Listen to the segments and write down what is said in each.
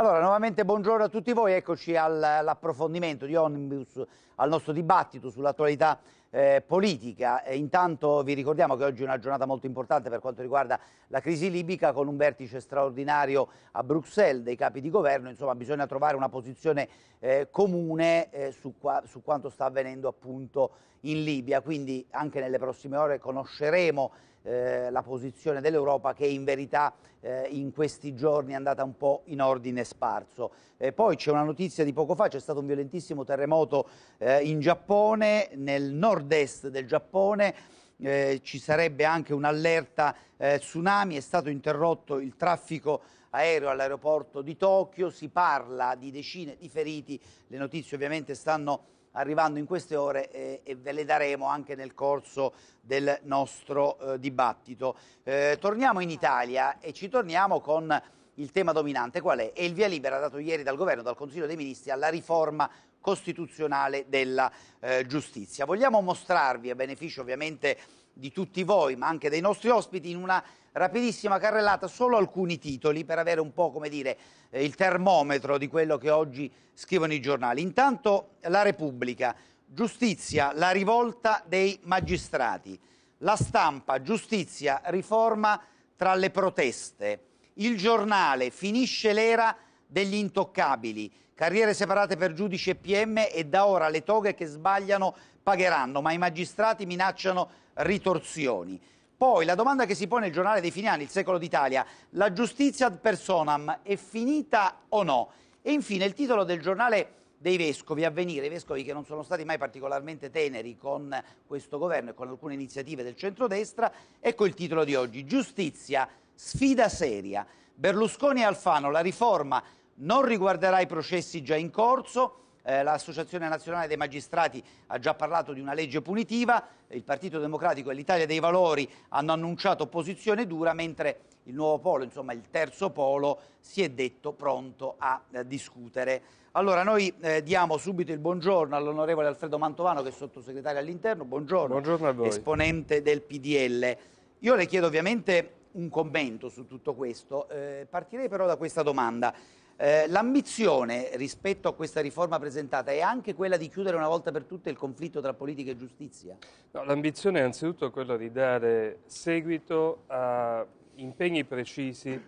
Allora, nuovamente buongiorno a tutti voi, eccoci all'approfondimento di Omnibus, al nostro dibattito sull'attualità eh, politica. E intanto vi ricordiamo che oggi è una giornata molto importante per quanto riguarda la crisi libica con un vertice straordinario a Bruxelles dei capi di governo, insomma bisogna trovare una posizione eh, comune eh, su, qua, su quanto sta avvenendo appunto in Libia, quindi anche nelle prossime ore conosceremo eh, la posizione dell'Europa che in verità eh, in questi giorni è andata un po' in ordine sparso. Eh, poi c'è una notizia di poco fa, c'è stato un violentissimo terremoto eh, in Giappone, nel nord-est del Giappone, eh, ci sarebbe anche un'allerta eh, tsunami, è stato interrotto il traffico aereo all'aeroporto di Tokyo, si parla di decine di feriti, le notizie ovviamente stanno arrivando in queste ore eh, e ve le daremo anche nel corso del nostro eh, dibattito. Eh, torniamo in Italia e ci torniamo con il tema dominante qual è? È il via libera dato ieri dal governo, dal Consiglio dei Ministri, alla riforma costituzionale della eh, giustizia. Vogliamo mostrarvi, a beneficio ovviamente di tutti voi, ma anche dei nostri ospiti, in una rapidissima carrellata, solo alcuni titoli per avere un po' come dire eh, il termometro di quello che oggi scrivono i giornali. Intanto la Repubblica, giustizia, la rivolta dei magistrati, la stampa, giustizia, riforma tra le proteste, il giornale, finisce l'era degli intoccabili, carriere separate per giudici e PM e da ora le toghe che sbagliano pagheranno, ma i magistrati minacciano ritorsioni. Poi la domanda che si pone il giornale dei fine anni, il secolo d'Italia, la giustizia ad personam è finita o no? E infine il titolo del giornale dei vescovi avvenire, i vescovi che non sono stati mai particolarmente teneri con questo governo e con alcune iniziative del centrodestra, ecco il titolo di oggi, giustizia, sfida seria, Berlusconi e Alfano, la riforma non riguarderà i processi già in corso, eh, l'Associazione Nazionale dei Magistrati ha già parlato di una legge punitiva, il Partito Democratico e l'Italia dei Valori hanno annunciato posizione dura, mentre il nuovo polo, insomma il terzo polo, si è detto pronto a eh, discutere. Allora noi eh, diamo subito il buongiorno all'onorevole Alfredo Mantovano che è sottosegretario all'interno, buongiorno, buongiorno esponente del PDL. Io le chiedo ovviamente un commento su tutto questo, eh, partirei però da questa domanda. Eh, l'ambizione rispetto a questa riforma presentata è anche quella di chiudere una volta per tutte il conflitto tra politica e giustizia? No, l'ambizione è anzitutto quella di dare seguito a impegni precisi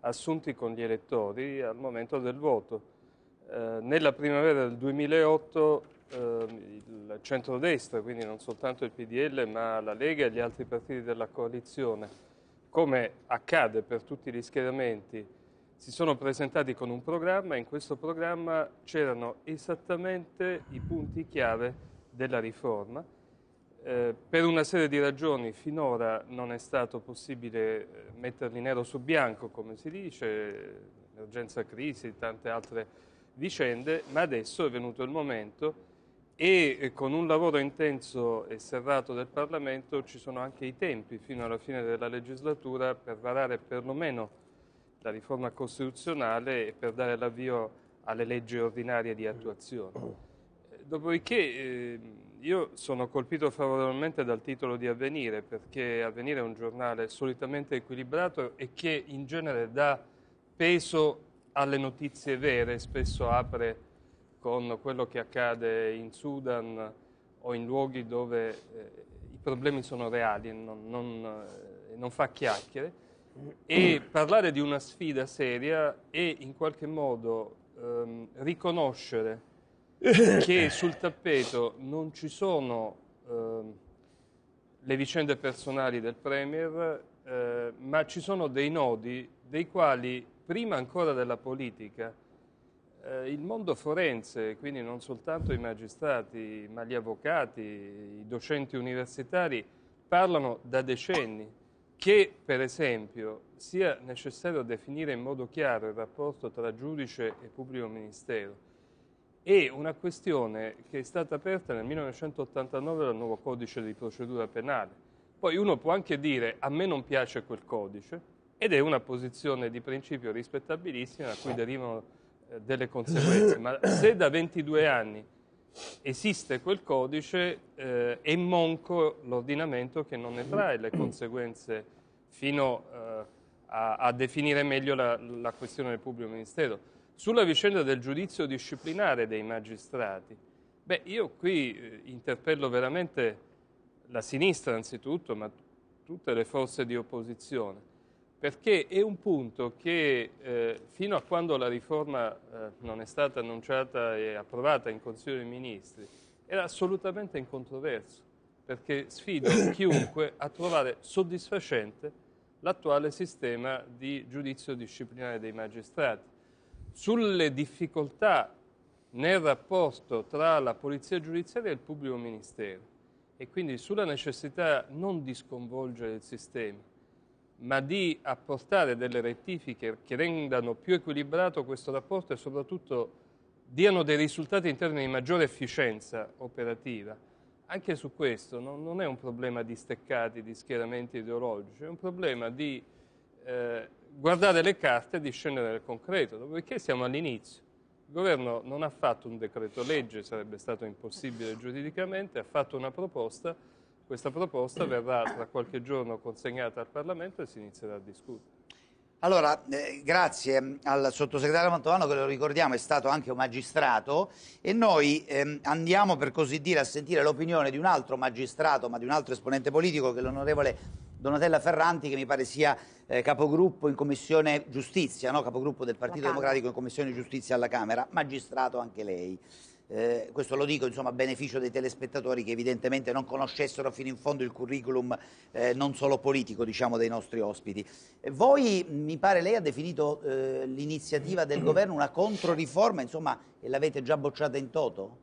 assunti con gli elettori al momento del voto. Eh, nella primavera del 2008 eh, il centrodestra, quindi non soltanto il PDL ma la Lega e gli altri partiti della coalizione, come accade per tutti gli schieramenti, si sono presentati con un programma e in questo programma c'erano esattamente i punti chiave della riforma. Eh, per una serie di ragioni finora non è stato possibile eh, metterli nero su bianco, come si dice, emergenza crisi e tante altre vicende, ma adesso è venuto il momento e eh, con un lavoro intenso e serrato del Parlamento ci sono anche i tempi fino alla fine della legislatura per varare perlomeno la riforma costituzionale e per dare l'avvio alle leggi ordinarie di attuazione. Mm. Eh, dopodiché eh, io sono colpito favorevolmente dal titolo di Avvenire, perché Avvenire è un giornale solitamente equilibrato e che in genere dà peso alle notizie vere, spesso apre con quello che accade in Sudan o in luoghi dove eh, i problemi sono reali, non, non, eh, non fa chiacchiere e parlare di una sfida seria e in qualche modo ehm, riconoscere che eh. sul tappeto non ci sono ehm, le vicende personali del Premier, eh, ma ci sono dei nodi dei quali, prima ancora della politica, eh, il mondo forense, quindi non soltanto i magistrati, ma gli avvocati, i docenti universitari, parlano da decenni che per esempio sia necessario definire in modo chiaro il rapporto tra giudice e pubblico ministero è una questione che è stata aperta nel 1989 dal nuovo codice di procedura penale. Poi uno può anche dire a me non piace quel codice ed è una posizione di principio rispettabilissima da cui derivano eh, delle conseguenze, ma se da 22 anni esiste quel codice eh, e monco l'ordinamento che non ne trae le conseguenze fino eh, a, a, definire meglio la, la, questione del pubblico ministero. Sulla vicenda del giudizio disciplinare dei magistrati, beh, io qui eh, interpello veramente la sinistra anzitutto, ma tutte le forze di opposizione perché è un punto che eh, fino a quando la riforma eh, non è stata annunciata e approvata in Consiglio dei Ministri era assolutamente incontroverso, perché sfido chiunque a trovare soddisfacente l'attuale sistema di giudizio disciplinare dei magistrati. Sulle difficoltà nel rapporto tra la polizia giudiziaria e il pubblico ministero e quindi sulla necessità non di sconvolgere il sistema, ma di apportare delle rettifiche che rendano più equilibrato questo rapporto e soprattutto diano dei risultati in termini di maggiore efficienza operativa. Anche su questo no? non è un problema di steccati, di schieramenti ideologici, è un problema di eh, guardare le carte e di scendere nel concreto, dopodiché siamo all'inizio. Il governo non ha fatto un decreto legge, sarebbe stato impossibile giuridicamente, ha fatto una proposta questa proposta verrà tra qualche giorno consegnata al Parlamento e si inizierà a discutere. Allora, eh, grazie al sottosegretario Mantovano che lo ricordiamo è stato anche un magistrato e noi ehm, andiamo per così dire a sentire l'opinione di un altro magistrato ma di un altro esponente politico che è l'onorevole Donatella Ferranti che mi pare sia eh, capogruppo in commissione giustizia, no? capogruppo del Partito Democratico in commissione giustizia alla Camera, magistrato anche lei. Eh, questo lo dico insomma, a beneficio dei telespettatori che evidentemente non conoscessero fino in fondo il curriculum eh, non solo politico diciamo, dei nostri ospiti. Eh, voi, mi pare, lei ha definito eh, l'iniziativa del governo una controriforma, insomma, e l'avete già bocciata in toto?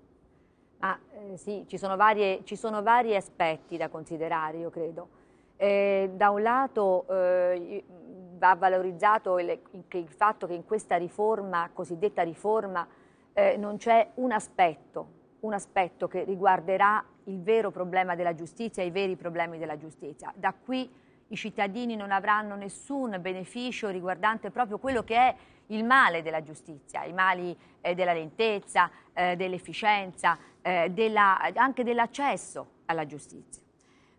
Ah, eh, sì, ci sono, varie, ci sono, vari aspetti da considerare, io credo. Eh, da un lato va valorizzato il, il fatto che in questa riforma, cosiddetta riforma, eh, non c'è un aspetto, un aspetto che riguarderà il vero problema della giustizia, i veri problemi della giustizia. Da qui i cittadini non avranno nessun beneficio riguardante proprio quello che è il male della giustizia, i mali eh, della lentezza, eh, dell'efficienza, eh, della, anche dell'accesso alla giustizia.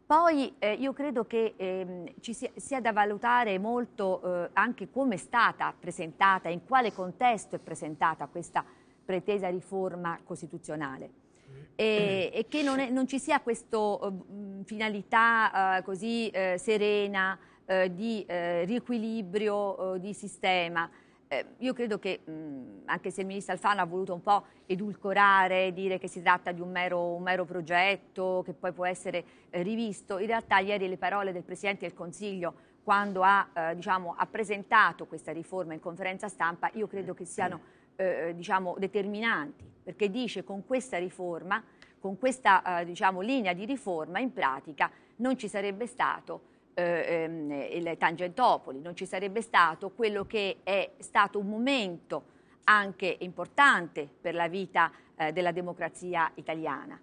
Poi eh, io credo che ehm, ci sia, sia, da valutare molto eh, anche come è stata presentata, in quale contesto è presentata questa pretesa riforma costituzionale. Mm. E, e che non, è, non, ci sia questa uh, eh, mm, finalità uh, così uh, serena di riequilibrio di sistema. io credo che, mm, anche se il ministro Alfano ha voluto un po' edulcorare, dire che si tratta di un mero, un mero progetto che poi può essere rivisto, in realtà ieri le parole del Presidente del Consiglio quando ha, diciamo, ha presentato questa riforma in conferenza stampa, io credo che siano eh, eh, diciamo, determinanti, perché dice con questa riforma, con questa eh, diciamo, linea di riforma in pratica non ci sarebbe stato eh, ehm, il Tangentopoli, non ci sarebbe stato quello che è stato un momento anche importante per la vita eh, della democrazia italiana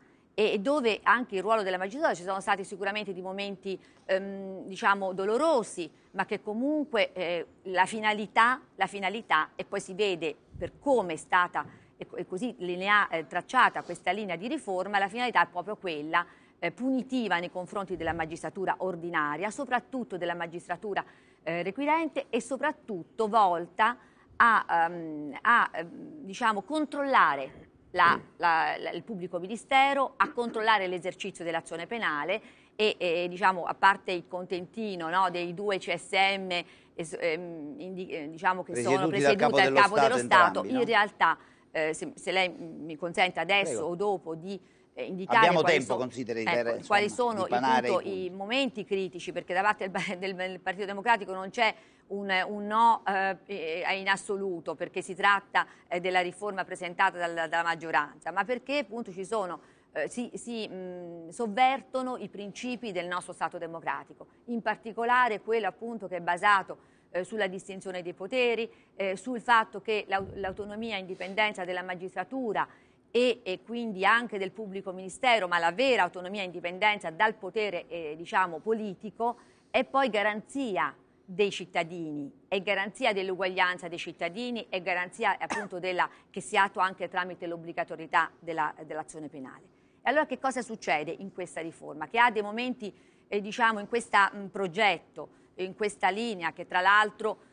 e dove anche il ruolo della magistratura ci sono stati sicuramente di momenti ehm, diciamo dolorosi, ma che comunque eh, la, finalità, la finalità, e poi si vede per come è stata e così linea, eh, tracciata questa linea di riforma, la finalità è proprio quella eh, punitiva nei confronti della magistratura ordinaria, soprattutto della magistratura eh, requirente e soprattutto volta a, um, a ehm, diciamo, controllare la, mm. la, la, il pubblico ministero a controllare l'esercizio dell'azione penale e, e diciamo, a parte il contentino no, dei due CSM ehm, indi, eh, diciamo che Presieduti sono presieduti al capo dello, capo dello Stato, dello Stato entrambi, in no? realtà eh, se, se, lei mi consente adesso Prego. o dopo di eh, indicare Abbiamo tempo, consideri, ecco, per, quali sono appunto, i, i, momenti critici, perché da parte del, del Partito Democratico non c'è un, un, no eh, eh, in assoluto, perché si tratta eh, della riforma presentata dalla, dalla, maggioranza, ma perché appunto ci sono, eh, si, si mh, sovvertono i principi del nostro Stato democratico, in particolare quello appunto che è basato sulla distinzione dei poteri, sul fatto che l'autonomia e indipendenza della magistratura e, e, quindi anche del pubblico ministero, ma la vera autonomia e indipendenza dal potere eh, diciamo, politico è poi garanzia dei cittadini, è garanzia dell'uguaglianza dei cittadini, è garanzia appunto della, che si attua anche tramite l'obbligatorietà della, dell'azione penale. E allora che cosa succede in questa riforma? Che ha dei momenti, eh, diciamo, in questo progetto, in questa linea che tra l'altro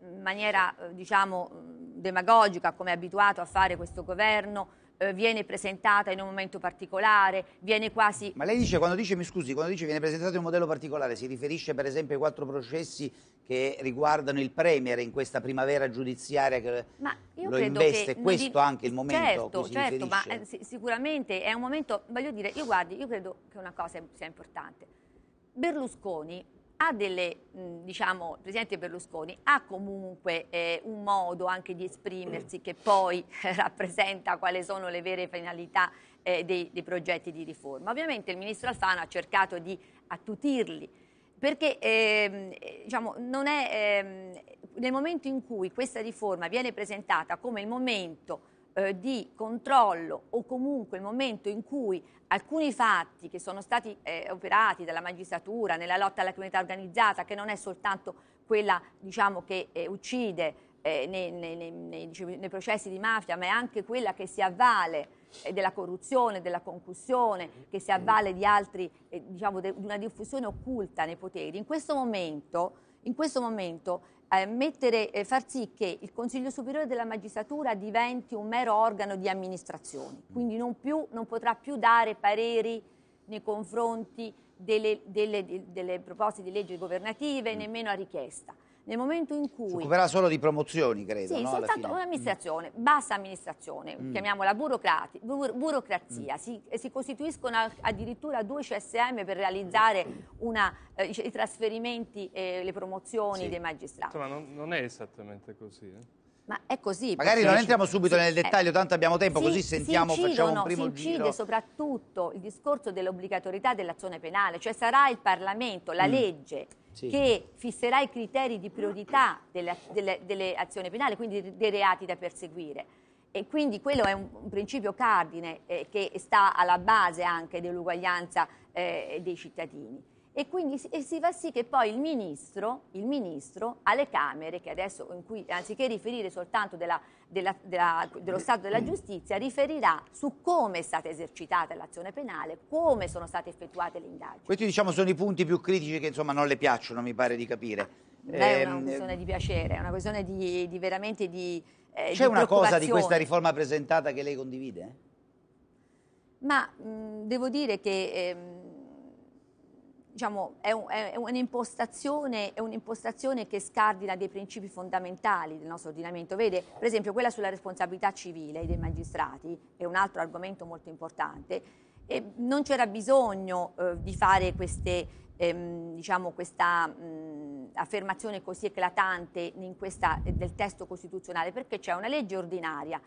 in maniera eh, diciamo demagogica come è abituato a fare questo governo eh, viene presentata in un momento particolare, viene quasi... Ma lei dice, quando dice, mi scusi, quando dice viene presentato in un modello particolare, si riferisce per esempio ai quattro processi che riguardano il Premier in questa primavera giudiziaria che lo investe, che questo di... anche il momento certo, si certo, riferisce? ma eh, sicuramente è un momento, voglio dire, io guardi, io credo che una cosa sia importante. Berlusconi ha delle, diciamo, il Presidente Berlusconi ha comunque eh, un modo anche di esprimersi che poi rappresenta quali sono le vere finalità eh, dei, dei, progetti di riforma. Ovviamente il Ministro Alfano ha cercato di attutirli perché ehm, diciamo, è, ehm, nel momento in cui questa riforma viene presentata come il momento eh, di controllo o comunque il momento in cui alcuni fatti che sono stati eh, operati dalla magistratura nella lotta alla criminalità organizzata, che non è soltanto quella diciamo, che eh, uccide eh, nei, nei, nei, nei, processi di mafia, ma è anche quella che si avvale eh, della corruzione, della concussione, che si avvale di altri, eh, diciamo, di una diffusione occulta nei poteri. In questo momento, in questo momento mettere, eh, far sì che il Consiglio Superiore della Magistratura diventi un mero organo di amministrazione, mm. quindi non, più, non potrà più dare pareri nei confronti delle, delle, delle proposte di legge governative, mm. nemmeno a richiesta nel momento in cui... Si occuperà solo di promozioni, credo, Sì, no? soltanto un'amministrazione, mm. bassa amministrazione, mm. chiamiamola burocrati, buro, burocrazia. Mm. Si, si, costituiscono addirittura due CSM per realizzare una, eh, i trasferimenti e le promozioni sì. dei magistrati. Insomma, non, non, è esattamente così, eh? Ma è così. Magari non entriamo subito nel dettaglio, eh, tanto abbiamo tempo, sì, così sentiamo, si incidono, facciamo un primo si incide giro. soprattutto il discorso dell'obbligatorietà dell'azione penale, cioè sarà il Parlamento, la mm. legge sì. che fisserà i criteri di priorità delle, delle, delle azioni penali, quindi dei reati da perseguire. E quindi quello è un, un principio cardine eh, che sta alla base anche dell'uguaglianza eh, dei cittadini e quindi e si fa sì che poi il ministro, il ministro alle Camere, che adesso cui, anziché riferire soltanto della, della, della, dello Stato della giustizia, riferirà su come è stata esercitata l'azione penale, come sono state effettuate le indagini. Questi diciamo sono i punti più critici che insomma non le piacciono, mi pare di capire. Ah, non è una ehm, questione di piacere, è una questione di, di veramente di... Eh, C'è una cosa di questa riforma presentata che lei condivide? Ma mh, devo dire che... Ehm, diciamo, è, un, è, un'impostazione, è, un'impostazione, che scardina dei principi fondamentali del nostro ordinamento. Vede, per esempio, quella sulla responsabilità civile dei magistrati è un altro argomento molto importante. E non c'era bisogno eh, di fare queste, ehm, diciamo, questa mh, affermazione così eclatante questa, del testo costituzionale perché c'è una legge ordinaria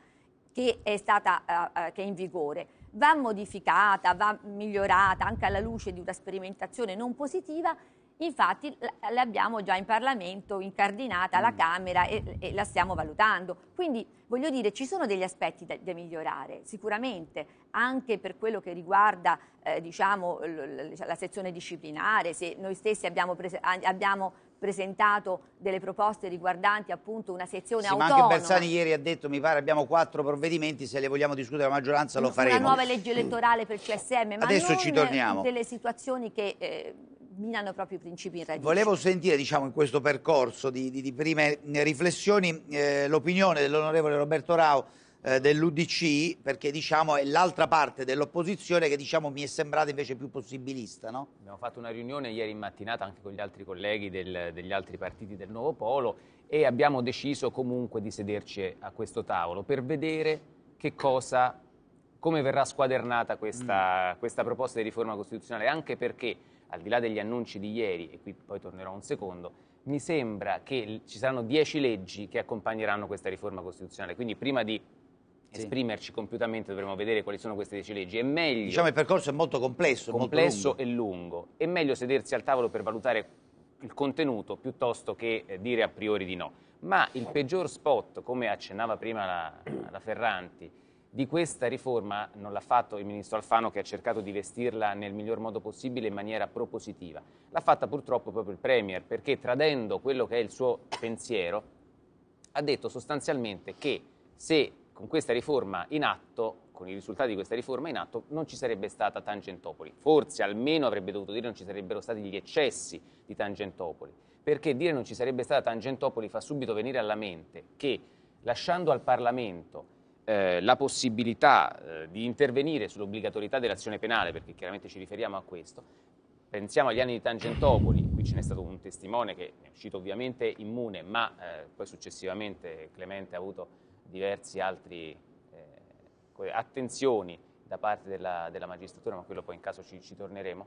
che è, stata, eh, eh che è in vigore va modificata, va migliorata anche alla luce di una sperimentazione non positiva, Infatti l'abbiamo già in Parlamento incardinata alla mm. Camera e, e, la stiamo valutando. Quindi voglio dire, ci sono degli aspetti da, da migliorare, sicuramente, anche per quello che riguarda eh, diciamo, la sezione disciplinare, se noi stessi abbiamo, prese, abbiamo presentato delle proposte riguardanti appunto una sezione sì, autonoma. Ma anche Bersani ieri ha detto mi pare abbiamo quattro provvedimenti, se le vogliamo discutere la maggioranza lo faremo. Una nuova legge elettorale per il CSM, ma Adesso ci torniamo. delle situazioni che... Eh, minano proprio i principi in radice. Volevo sentire, diciamo, in questo percorso di, di, di prime riflessioni eh, l'opinione dell'onorevole Roberto Rao eh, dell'Udc, perché diciamo è l'altra parte dell'opposizione che diciamo mi è sembrata invece più possibilista. No? Abbiamo fatto una riunione ieri in mattinata anche con gli altri colleghi del, degli altri partiti del Nuovo Polo e abbiamo deciso comunque di sederci a questo tavolo per vedere che cosa, come verrà squadernata questa, mm. questa proposta di riforma costituzionale, anche perché al di là degli annunci di ieri, e qui poi tornerò un secondo, mi sembra che ci saranno dieci leggi che accompagneranno questa riforma costituzionale, quindi prima di sì. esprimerci compiutamente dovremo vedere quali sono queste 10 leggi. È meglio. Diciamo il percorso è molto complesso. Complesso molto lungo. e lungo. È meglio sedersi al tavolo per valutare il contenuto piuttosto che eh, dire a priori di no. Ma il peggior spot, come accennava prima la, la Ferranti, di questa riforma non l'ha fatto il ministro Alfano che ha cercato di vestirla nel miglior modo possibile in maniera propositiva. L'ha fatta purtroppo proprio il Premier perché tradendo quello che è il suo pensiero ha detto sostanzialmente che se con questa riforma in atto, con i risultati di questa riforma in atto, non ci sarebbe stata Tangentopoli. Forse almeno avrebbe dovuto dire non ci sarebbero stati gli eccessi di Tangentopoli, perché dire non ci sarebbe stata Tangentopoli fa subito venire alla mente che lasciando al Parlamento eh, la possibilità eh, di intervenire sull'obbligatorietà dell'azione penale, perché chiaramente ci riferiamo a questo, pensiamo agli anni di Tangentopoli, qui ce n'è stato un testimone che è uscito ovviamente immune, ma eh, poi successivamente Clemente ha avuto diversi altri eh, attenzioni da parte della, della, magistratura, ma quello poi in caso ci, ci torneremo,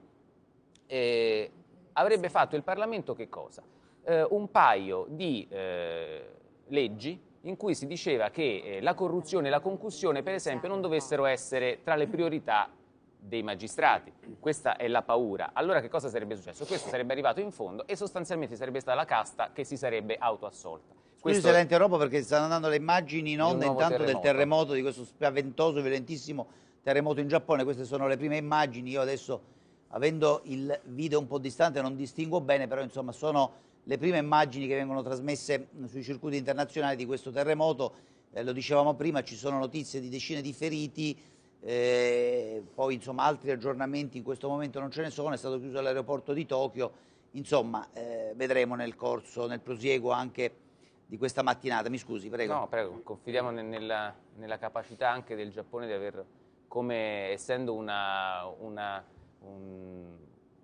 eh, avrebbe fatto il Parlamento che cosa? Eh, un paio di eh, leggi in cui si diceva che eh, la corruzione e la concussione, per esempio, non esatto. dovessero essere tra le priorità dei magistrati. Questa è la paura. Allora che cosa sarebbe successo? Questo sarebbe arrivato in fondo e sostanzialmente sarebbe stata la casta che si sarebbe autoassolta. Questo... Io se la interrompo perché stanno andando le immagini in onda intanto terremoto. del terremoto, di questo spaventoso, violentissimo terremoto in Giappone. Queste sono le prime immagini. Io adesso, avendo il video un po' distante, non distingo bene, però insomma sono le prime immagini che vengono trasmesse sui circuiti internazionali di questo terremoto. Eh, lo dicevamo prima, ci sono notizie di decine di feriti, eh, poi insomma altri aggiornamenti in questo momento non ce ne sono, è stato chiuso l'aeroporto di Tokyo. Insomma, eh, vedremo nel corso, nel prosieguo anche di questa mattinata. Mi scusi, prego. No, prego, confidiamo nella, nella capacità anche del Giappone di aver, come essendo una, una, un,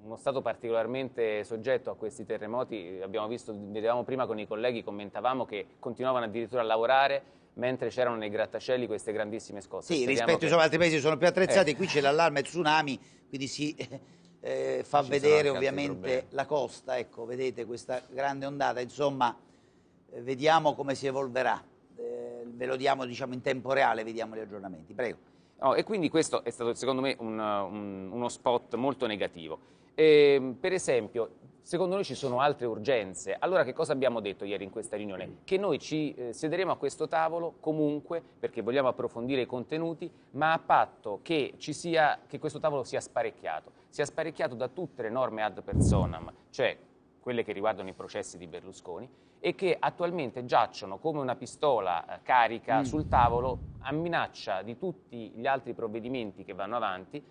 uno Stato particolarmente soggetto a questi terremoti, abbiamo visto, vedevamo prima con i colleghi, commentavamo che continuavano addirittura a lavorare mentre c'erano nei grattacieli queste grandissime scosse. Sì, Speriamo rispetto che... ad altri paesi sono più attrezzati, eh. qui c'è l'allarme tsunami, quindi si eh, fa Ci vedere ovviamente la costa, ecco, vedete questa grande ondata, insomma eh, vediamo come si evolverà. Eh, ve lo diamo diciamo, in tempo reale, vediamo gli aggiornamenti. Prego. Oh, e quindi questo è stato secondo me un, un, uno spot molto negativo. E, ehm, per esempio, secondo noi ci sono altre urgenze. Allora che cosa abbiamo detto ieri in questa riunione? Che noi ci eh, siederemo a questo tavolo comunque perché vogliamo approfondire i contenuti, ma a patto che, sia, che questo tavolo sia sparecchiato, sia sparecchiato da tutte le norme ad personam, cioè quelle che riguardano i processi di Berlusconi, e che attualmente giacciono come una pistola eh, carica mm. sul tavolo a minaccia di tutti gli altri provvedimenti che vanno avanti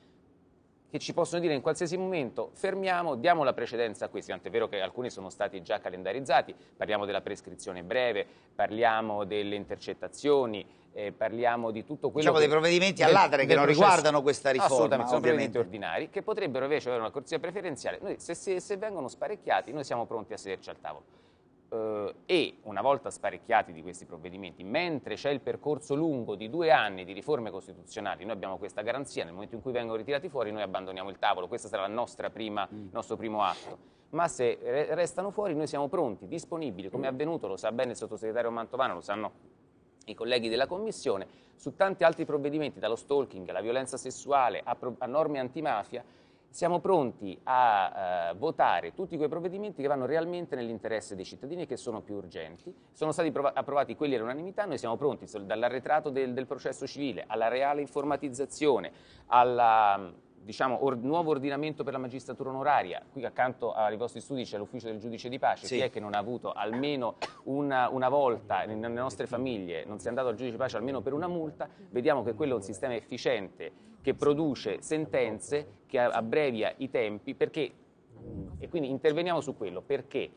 che ci possono dire in qualsiasi momento fermiamo, diamo la precedenza a questi, tant'è vero che alcuni sono stati già calendarizzati, parliamo della prescrizione breve, parliamo delle intercettazioni, eh, parliamo di tutto quello diciamo che... dei provvedimenti del, all'adre che non processo, riguardano questa riforma. Assolutamente, sono provvedimenti ordinari che potrebbero invece avere una corsia preferenziale. Noi, se, se, se vengono sparecchiati noi siamo pronti a sederci al tavolo eh, e una volta sparecchiati di questi provvedimenti, mentre c'è il percorso lungo di due anni di riforme costituzionali, noi abbiamo questa garanzia, nel momento in cui vengono ritirati fuori noi abbandoniamo il tavolo, questo sarà il mm. nostro primo atto ma se restano fuori noi siamo pronti, disponibili, come è avvenuto, lo sa bene il sottosegretario Mantovano, lo sanno i colleghi della Commissione, su tanti altri provvedimenti, dallo stalking alla violenza sessuale a, a norme antimafia, siamo pronti a eh, votare tutti quei provvedimenti che vanno realmente nell'interesse dei cittadini e che sono più urgenti. Sono stati approvati quelli all'unanimità, noi siamo pronti dall'arretrato del, del, processo civile alla reale informatizzazione, al diciamo, or, nuovo ordinamento per la magistratura onoraria. Qui accanto ai vostri studi c'è l'ufficio del giudice di pace. Sì. Chi è che non ha avuto almeno una, una volta nelle nostre famiglie, non si è andato al giudice di pace almeno per una multa? Vediamo che quello è un sistema efficiente che produce sentenze che abbrevia i tempi perché, e quindi interveniamo su quello perché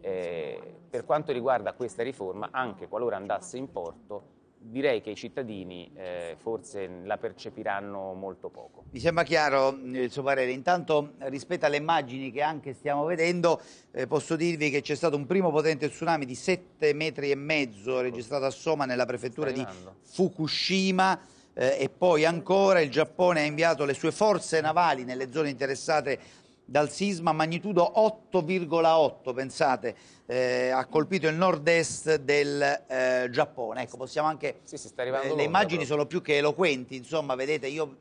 eh, per quanto riguarda questa riforma, anche qualora andasse in porto, direi che i cittadini eh, forse la percepiranno molto poco. Mi sembra chiaro eh, il suo parere. Intanto rispetto alle immagini che anche stiamo vedendo, eh, posso dirvi che c'è stato un primo potente tsunami di 7 metri e mezzo registrato a Soma nella prefettura di Fukushima eh, e poi ancora il Giappone ha inviato le sue forze navali nelle zone interessate dal sisma magnitudo 8,8, pensate, eh, ha colpito il nord-est del eh, Giappone. Ecco, possiamo anche... Sì, sì, eh, le immagini però. sono più che eloquenti, insomma, vedete, io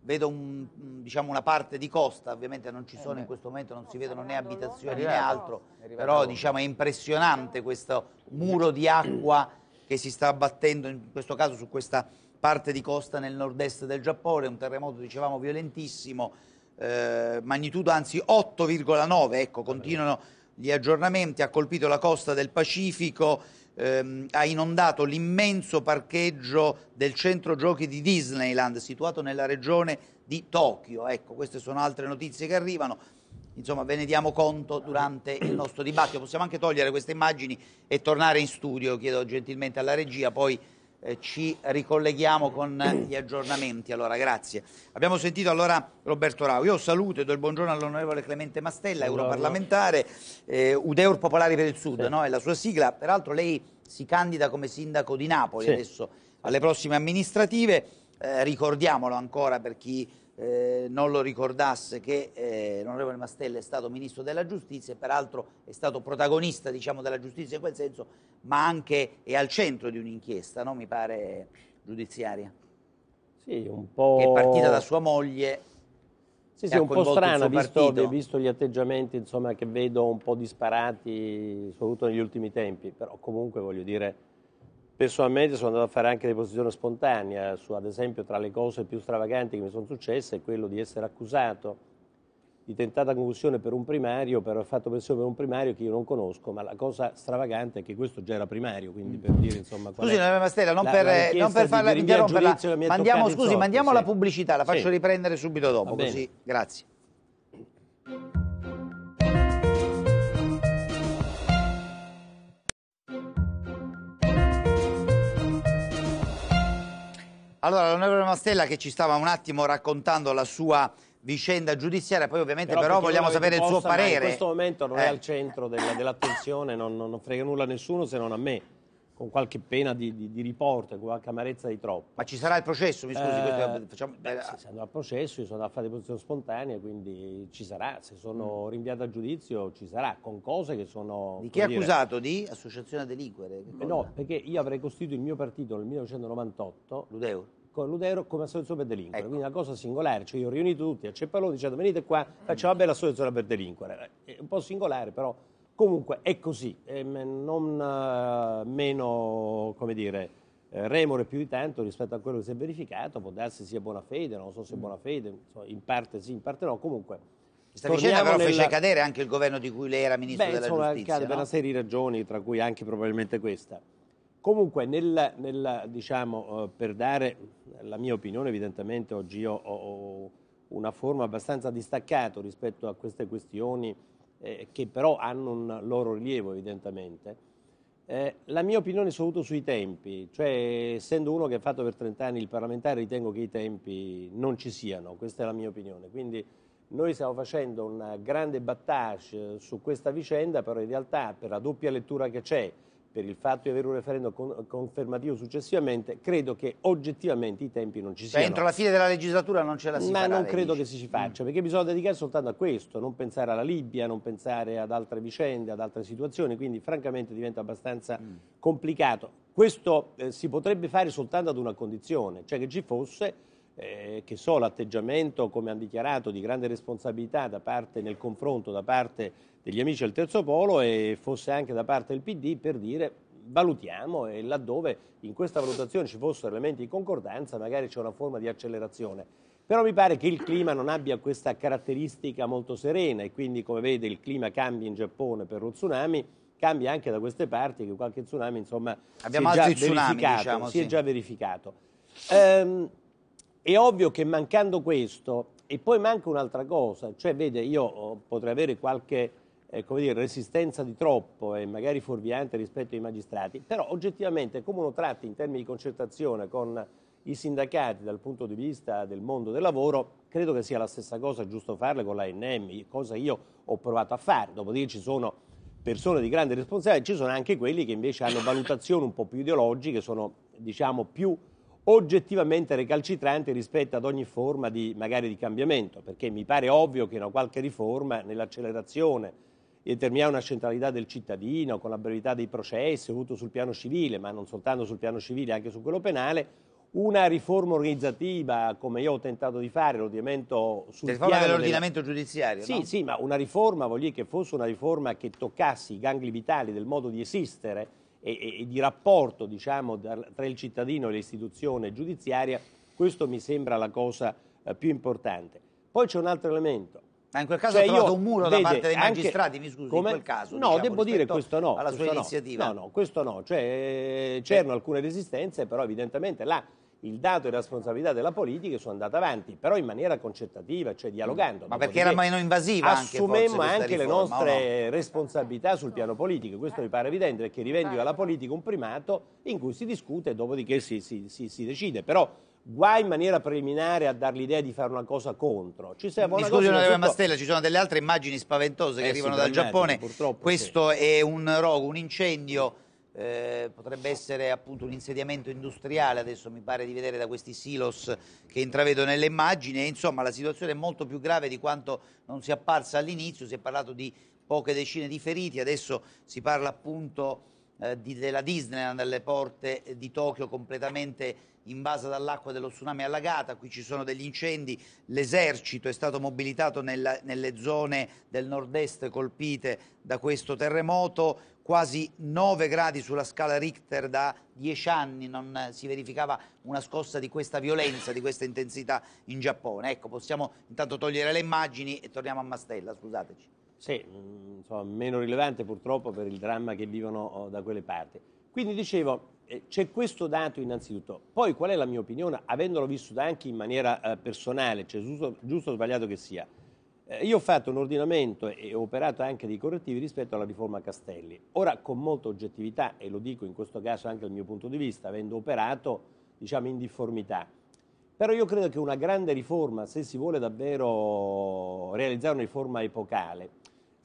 vedo un, diciamo, una parte di costa, ovviamente non ci eh, sono in questo momento, non no, si vedono né abitazioni né altro, però diciamo, è impressionante questo muro di acqua che si sta abbattendo in questo caso su questa parte di costa nel nord-est del Giappone, un terremoto, dicevamo, violentissimo, eh, magnitudo anzi 8,9, ecco, continuano gli aggiornamenti, ha colpito la costa del Pacifico, ehm, ha inondato l'immenso parcheggio del centro giochi di Disneyland, situato nella regione di Tokyo. Ecco, queste sono altre notizie che arrivano insomma ve ne diamo conto durante il nostro dibattito. Possiamo anche togliere queste immagini e tornare in studio, chiedo gentilmente alla regia, poi eh, ci ricolleghiamo con gli aggiornamenti. Allora, grazie. Abbiamo sentito allora Roberto Rau. Io saluto e do il buongiorno all'onorevole Clemente Mastella, buongiorno. europarlamentare, eh, Udeur Popolari per il Sud, sì. no? è la sua sigla. Peraltro lei si candida come sindaco di Napoli sì. adesso alle prossime amministrative. Eh, ricordiamolo ancora per chi eh, non lo ricordasse che eh, l'onorevole Mastella è stato ministro della giustizia e peraltro è stato protagonista diciamo, della giustizia in quel senso, ma anche è al centro di un'inchiesta, no? mi pare, giudiziaria. Sì, un po'... Che è partita da sua moglie. Sì, sì, un po' strana, visto, visto, gli atteggiamenti insomma, che vedo un po' disparati, soprattutto negli ultimi tempi, però comunque voglio dire Personalmente sono andato a fare anche deposizione spontanea, eh, su, ad esempio tra le cose più stravaganti che mi sono successe è quello di essere accusato di tentata concussione per un primario, per aver fatto pressione per un primario che io non conosco, ma la cosa stravagante è che questo già era primario, quindi mm. per dire insomma scusi, è Mastella, non, la, per, la eh, non per farla interromperla, mandiamo, scusi, mandiamo sì. la pubblicità, la faccio sì. riprendere subito dopo, così grazie. Allora, l'onorevole Mastella che ci stava un attimo raccontando la sua vicenda giudiziaria, poi ovviamente però, però vogliamo sapere il suo parere. in questo momento non eh. è al centro dell'attenzione, dell non, non frega nulla a nessuno se non a me con qualche pena di, di, di riporto, con qualche amarezza di troppo. Ma ci sarà il processo, mi scusi? Eh, facciamo, beh, sì, andrà ah. al processo, io sono affari fare posizione spontanea, quindi ci sarà, se sono mm. rinviati a giudizio ci sarà, con cose che sono... Di chi è dire, accusato? Di associazione a delinquere? Eh, no, perché io avrei costituito il mio partito nel 1998... L'Udeur? Con l'Udeur come associazione per delinquere, ecco. quindi una cosa singolare, cioè io ho riunito tutti a Ceppalò dicendo venite qua, mm. facciamo una bella associazione per delinquere, è un po' singolare però Comunque è così, ehm, eh, non meno, come dire, eh, remore più di tanto rispetto a quello che si è verificato, può darsi sia buona fede, non so se è mm. buona fede, in parte sì, in parte no, comunque... Questa vicenda però nella... fece cadere anche il governo di cui lei era ministro Beh, della insomma, giustizia, cade no? per una serie di ragioni, tra cui anche probabilmente questa. Comunque, nel, nel, diciamo, eh, per dare la mia opinione, evidentemente oggi io ho una forma abbastanza distaccata rispetto a queste questioni eh, che però hanno un loro rilievo evidentemente. Eh, la mia opinione è soprattutto sui tempi, cioè essendo uno che ha fatto per 30 anni il parlamentare ritengo che i tempi non ci siano, questa è la mia opinione. Quindi noi stiamo facendo una grande battage eh, su questa vicenda, però in realtà per la doppia lettura che c'è, per il fatto di avere un referendum con confermativo successivamente, credo che oggettivamente i tempi non ci siano. entro la fine della legislatura non ce la si Ma farà, non credo dice. che si ci mm. faccia, mm. perché bisogna dedicare soltanto a questo, non pensare alla Libia, non pensare ad altre vicende, ad altre situazioni, quindi francamente diventa abbastanza mm. complicato. Questo eh, si potrebbe fare soltanto ad una condizione, cioè che ci fosse eh, che so, l'atteggiamento, come hanno dichiarato, di grande responsabilità da parte, nel confronto da parte degli amici del terzo polo e fosse anche da parte del PD per dire valutiamo e laddove in questa valutazione ci fossero elementi di concordanza magari c'è una forma di accelerazione. Però mi pare che il clima non abbia questa caratteristica molto serena e quindi come vede il clima cambia in Giappone per lo tsunami, cambia anche da queste parti che qualche tsunami insomma Abbiamo si è già tsunami, verificato. Diciamo, si sì. è già verificato. Ehm, è ovvio che mancando questo e poi manca un'altra cosa, cioè vede io eh, potrei avere qualche eh, dire, resistenza di troppo e eh, magari fuorviante rispetto ai magistrati, però oggettivamente come uno tratti in termini di concertazione con i sindacati dal punto di vista del mondo del lavoro, credo che sia la stessa cosa giusto farle con l'ANM, cosa io ho provato a fare. Dopodiché ci sono persone di grande responsabilità, ci sono anche quelli che invece hanno valutazioni un po' più ideologiche, sono diciamo più oggettivamente recalcitranti rispetto ad ogni forma di, magari di cambiamento, perché mi pare ovvio che una qualche riforma nell'accelerazione determinare una centralità del cittadino con la brevità dei processi, avuto sul piano civile, ma non soltanto sul piano civile, anche su quello penale, una riforma organizzativa, come io ho tentato di fare, l'ordinamento sul riforma dell'ordinamento della... giudiziario. Sì, no? sì, ma una riforma, voglio dire, che fosse una riforma che toccasse i gangli vitali del modo di esistere e, e di rapporto, diciamo, tra il cittadino e l'istituzione giudiziaria, questo mi sembra la cosa eh, più importante. Poi c'è un altro elemento. Ma in quel caso cioè, ha trovato io, un muro vede, da parte dei magistrati, anche, mi scusi, come, in quel caso. No, diciamo, devo dire questo no. Alla questo sua no, iniziativa. No, no, questo no. Cioè, eh, c'erano alcune resistenze, però evidentemente là il dato e la responsabilità della politica sono andate avanti, però in maniera concertativa, cioè dialogando. Ma perché era meno invasiva? Assumemmo anche, anche riforma, le nostre no? responsabilità sul piano politico, questo mi pare evidente perché rivendica alla politica un primato in cui si discute e dopodiché si, si, si, si decide. Però guai in maniera preliminare a dar l'idea di fare una cosa contro. Ci serve una Mi scusi, cosa innanzitutto... Mastella, ci sono delle altre immagini spaventose eh, che arrivano dal Giappone. Questo sì. è un rogo, un incendio. Eh, potrebbe essere appunto un insediamento industriale, adesso mi pare di vedere da questi silos che intravedo nelle immagini, insomma la situazione è molto più grave di quanto non sia apparsa all'inizio, si è parlato di poche decine di feriti, adesso si parla appunto eh, di, della Disneyland alle porte eh, di Tokyo completamente invasa dall'acqua dello tsunami allagata, qui ci sono degli incendi, l'esercito è stato mobilitato nella, nelle zone del nord-est colpite da questo terremoto, quasi 9 gradi sulla scala Richter da 10 anni non eh, si verificava una scossa di questa violenza, di questa intensità in Giappone. Ecco, possiamo intanto togliere le immagini e torniamo a Mastella, scusateci. Sì, mm, insomma, meno rilevante purtroppo per il dramma che vivono oh, da quelle parti. Quindi dicevo, eh, c'è questo dato innanzitutto. Poi qual è la mia opinione, avendolo vissuto anche in maniera eh, personale, cioè giusto, giusto, o sbagliato che sia? Eh, io ho fatto un ordinamento e ho operato anche dei correttivi rispetto alla riforma Castelli. Ora, con molta oggettività, e lo dico in questo caso anche dal mio punto di vista, avendo operato, diciamo, in difformità. Però io credo che una grande riforma, se si vuole davvero realizzare una riforma epocale,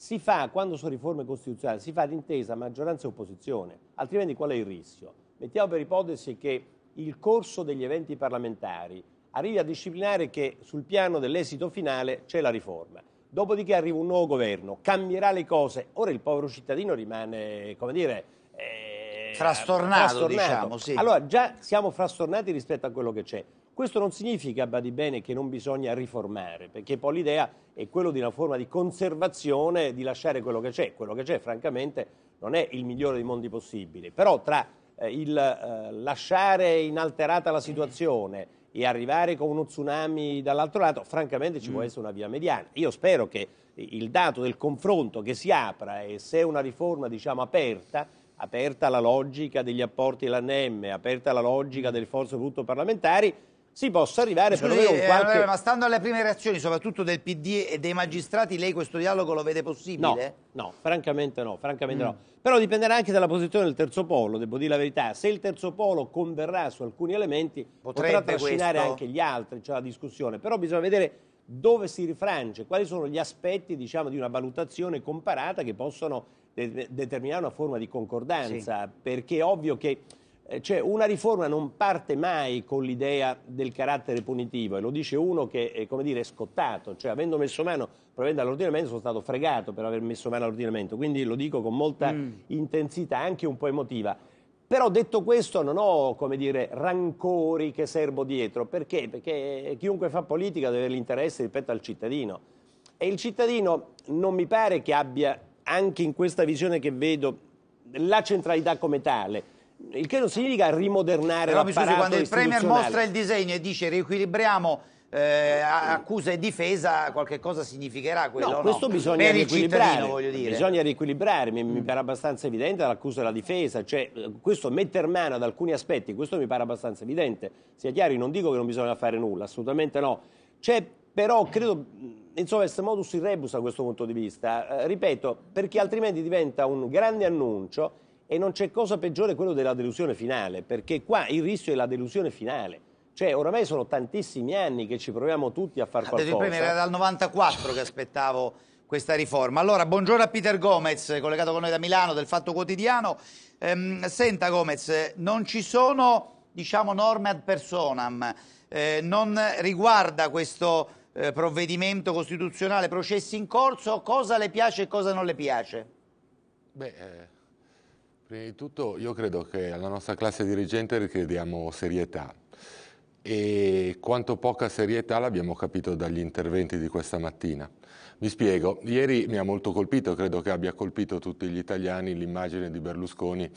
si fa, quando sono riforme costituzionali, si fa d'intesa maggioranza e opposizione, altrimenti qual è il rischio? Mettiamo per ipotesi che il corso degli eventi parlamentari arrivi a disciplinare che sul piano dell'esito finale c'è la riforma. Dopodiché arriva un nuovo governo, cambierà le cose, ora il povero cittadino rimane, come dire... Eh, frastornato, frastornato, diciamo, sì. Allora già siamo frastornati rispetto a quello che c'è. Questo non significa, badi bene, che non bisogna riformare, perché poi l'idea è quella di una forma di conservazione, di lasciare quello che c'è. Quello che c'è, francamente, non è il migliore dei mondi possibili. Però tra eh, il eh, lasciare inalterata la situazione e arrivare con uno tsunami dall'altro lato, francamente ci mm. può essere una via mediana. Io spero che il dato del confronto che si apra e se è una riforma diciamo, aperta, aperta alla logica degli apporti dell'ANM, aperta alla logica mm. delle forze brutto parlamentari, si possa arrivare Scusi, perlomeno un eh, qualche... Eh, ma stando alle prime reazioni, soprattutto del PD e dei magistrati, lei questo dialogo lo vede possibile? No, no francamente no, francamente mm. no. Però dipenderà anche dalla posizione del terzo polo, devo dire la verità. Se il terzo polo converrà su alcuni elementi, Potrebbe potrà trascinare questo? anche gli altri, cioè la discussione. Però bisogna vedere dove si rifrange, quali sono gli aspetti diciamo, di una valutazione comparata che possono de determinare una forma di concordanza, sì. perché è ovvio che eh, cioè una riforma non parte mai con l'idea del carattere punitivo e lo dice uno che è, come dire, scottato, cioè avendo messo mano provenendo dall'ordinamento sono stato fregato per aver messo mano all'ordinamento, quindi lo dico con molta mm. intensità, anche un po' emotiva. Però detto questo non ho, come dire, rancori che serbo dietro, perché? Perché chiunque fa politica deve avere l'interesse rispetto al cittadino e il cittadino non mi pare che abbia, anche in questa visione che vedo, la centralità come tale, il che non significa rimodernare Però, l'apparato scusi, quando il Premier mostra il disegno e dice riequilibriamo eh, accusa e difesa qualche cosa significherà quello no, questo no? bisogna per riequilibrare voglio dire. bisogna riequilibrare mi, mi, pare abbastanza evidente l'accusa e la difesa cioè eh, questo metter mano ad alcuni aspetti questo mi pare abbastanza evidente sia chiaro non dico che non bisogna fare nulla assolutamente no c'è però credo mm, insomma est modus in rebus a questo punto di vista eh, ripeto perché altrimenti diventa un grande annuncio e non c'è cosa peggiore quello della delusione finale, perché qua il rischio è la delusione finale. Cioè, oramai sono tantissimi anni che ci proviamo tutti a far ah, qualcosa. Premio, era dal 94 che aspettavo questa riforma. Allora, buongiorno a Peter Gomez, collegato con noi da Milano, del Fatto Quotidiano. Ehm, senta Gomez, non ci sono, diciamo, norme ad personam, eh, non riguarda questo eh, provvedimento costituzionale processi in corso, cosa le piace e cosa non le piace? Beh... Eh Prima di tutto io credo che alla nostra classe dirigente richiediamo serietà e quanto poca serietà l'abbiamo capito dagli interventi di questa mattina. Mi spiego, ieri mi ha molto colpito, credo che abbia colpito tutti gli italiani l'immagine di Berlusconi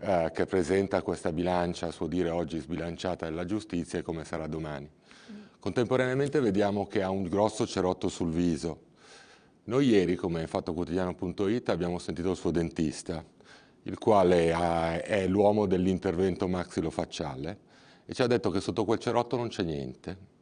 eh, che presenta questa bilancia, a suo dire oggi sbilanciata della giustizia e come sarà domani. Contemporaneamente vediamo che ha un grosso cerotto sul viso. Noi ieri, come fatto quotidiano.it, abbiamo sentito il suo dentista il quale è l'uomo dell'intervento maxilofacciale, e ci ha detto che sotto quel cerotto non c'è niente.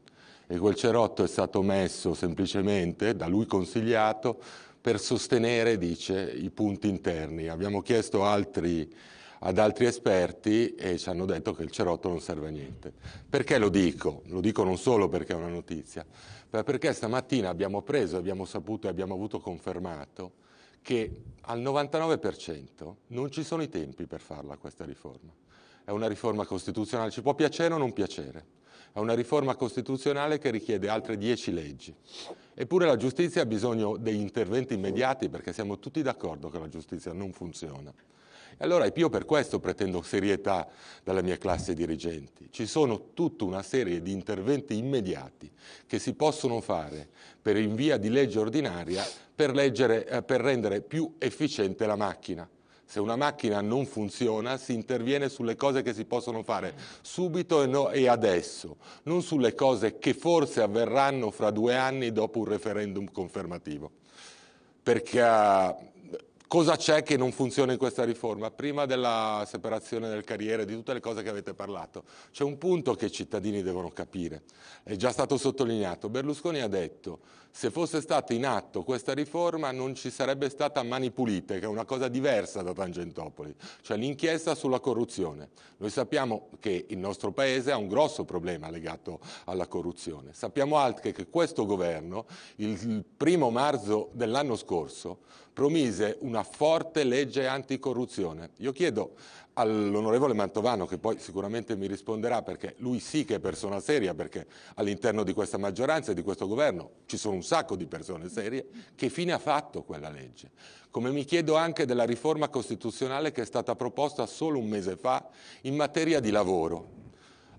E quel cerotto è stato messo semplicemente, da lui consigliato, per sostenere, dice, i punti interni. Abbiamo chiesto altri, ad altri esperti e ci hanno detto che il cerotto non serve a niente. Perché lo dico? Lo dico non solo perché è una notizia, ma perché stamattina abbiamo preso, abbiamo saputo e abbiamo avuto confermato che al 99% non ci sono i tempi per farla questa riforma. È una riforma costituzionale, ci può piacere o non piacere. È una riforma costituzionale che richiede altre dieci leggi. Eppure la giustizia ha bisogno degli interventi immediati perché siamo tutti d'accordo che la giustizia non funziona allora io per questo pretendo serietà dalla mia classe dirigenti. Ci sono tutta una serie di interventi immediati che si possono fare per in via di legge ordinaria per, leggere, eh, per rendere più efficiente la macchina. Se una macchina non funziona si interviene sulle cose che si possono fare subito e, no, e, adesso, non sulle cose che forse avverranno fra due anni dopo un referendum confermativo. Perché ah, cosa c'è che non funziona in questa riforma? Prima della separazione del carriere, di tutte le cose che avete parlato, c'è un punto che i cittadini devono capire. È già stato sottolineato. Berlusconi ha detto se fosse stata in atto questa riforma non ci sarebbe stata Mani Pulite, che è una cosa diversa da Tangentopoli, cioè l'inchiesta sulla corruzione. Noi sappiamo che il nostro Paese ha un grosso problema legato alla corruzione. Sappiamo anche che questo governo, il primo marzo dell'anno scorso, promise una forte legge anticorruzione. Io chiedo all'onorevole Mantovano che poi sicuramente mi risponderà perché lui sì che è persona seria perché all'interno di questa maggioranza e di questo governo ci sono un sacco di persone serie che fine ha fatto quella legge come mi chiedo anche della riforma costituzionale che è stata proposta solo un mese fa in materia di lavoro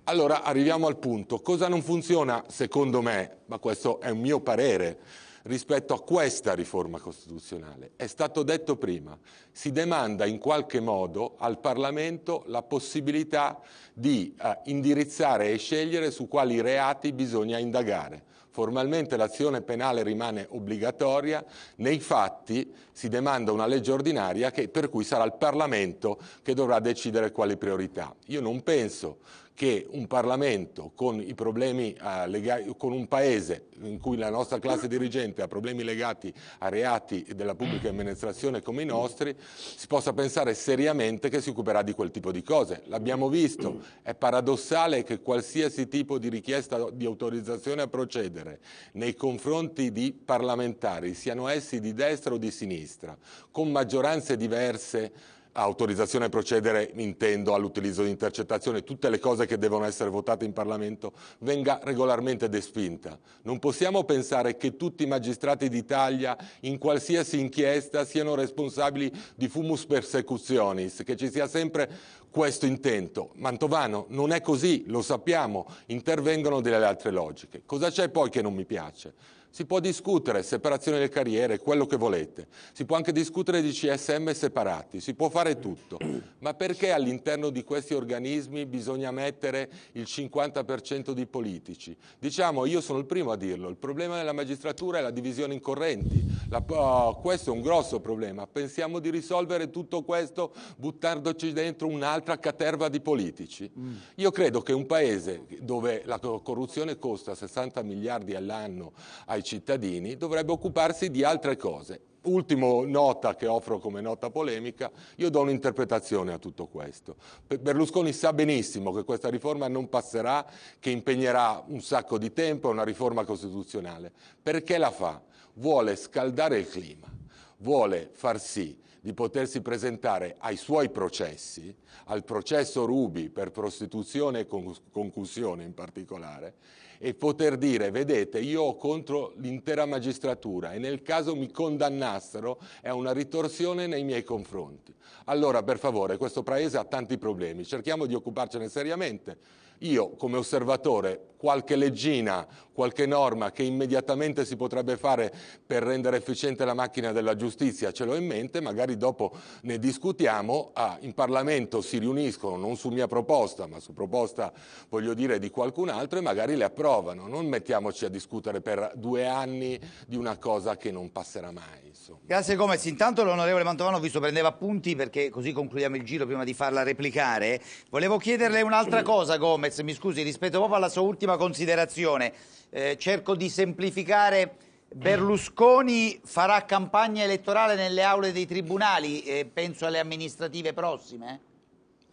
allora arriviamo al punto cosa non funziona secondo me ma questo è un mio parere rispetto a questa riforma costituzionale. È stato detto prima, si demanda in qualche modo al Parlamento la possibilità di eh, indirizzare e scegliere su quali reati bisogna indagare. Formalmente l'azione penale rimane obbligatoria, nei fatti si demanda una legge ordinaria che, per cui sarà il Parlamento che dovrà decidere quali priorità. Io non penso che un Parlamento con, i problemi, eh, legati, con un Paese in cui la nostra classe dirigente ha problemi legati a reati della pubblica amministrazione come i nostri, si possa pensare seriamente che si occuperà di quel tipo di cose. L'abbiamo visto, è paradossale che qualsiasi tipo di richiesta di autorizzazione a procedere nei confronti di parlamentari, siano essi di destra o di sinistra, con maggioranze diverse, autorizzazione a procedere intendo all'utilizzo di intercettazioni, tutte le cose che devono essere votate in Parlamento, venga regolarmente despinta. Non possiamo pensare che tutti i magistrati d'Italia in qualsiasi inchiesta siano responsabili di fumus persecutionis, che ci sia sempre questo intento. Mantovano, non è così, lo sappiamo, intervengono delle altre logiche. Cosa c'è poi che non mi piace? Si può discutere separazione delle carriere, quello che volete, si può anche discutere di CSM separati, si può fare tutto, ma perché all'interno di questi organismi bisogna mettere il 50% di politici? Diciamo, io sono il primo a dirlo, il problema della magistratura è la divisione in correnti, la, oh, questo è un grosso problema, pensiamo di risolvere tutto questo buttandoci dentro un'altra caterva di politici. Mm. Io credo che un paese dove la corruzione costa 60 miliardi all'anno ai ai cittadini, dovrebbe occuparsi di altre cose. Ultima nota che offro come nota polemica, io do un'interpretazione a tutto questo. Berlusconi sa benissimo che questa riforma non passerà, che impegnerà un sacco di tempo, è una riforma costituzionale. Perché la fa? Vuole scaldare il clima, vuole far sì di potersi presentare ai suoi processi, al processo Rubi per prostituzione e concussione in particolare, e poter dire, vedete, io ho contro l'intera magistratura e nel caso mi condannassero è una ritorsione nei miei confronti. Allora, per favore, questo Paese ha tanti problemi, cerchiamo di occuparcene seriamente. Io, come osservatore, qualche leggina, qualche norma che immediatamente si potrebbe fare per rendere efficiente la macchina della giustizia, ce l'ho in mente, magari dopo ne discutiamo, ah, in Parlamento si riuniscono non su mia proposta, ma su proposta voglio dire di qualcun altro e magari le approvano, non mettiamoci a discutere per due anni di una cosa che non passerà mai. Insomma. Grazie Gomez, intanto l'onorevole Mantovano visto prendeva appunti perché così concludiamo il giro prima di farla replicare, volevo chiederle un'altra mm. cosa Gomez, mi scusi rispetto proprio alla sua ultima un'ultima considerazione. Eh, cerco di semplificare. Berlusconi farà campagna elettorale nelle aule dei tribunali, eh, penso alle amministrative prossime?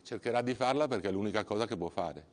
Cercherà di farla perché è l'unica cosa che può fare.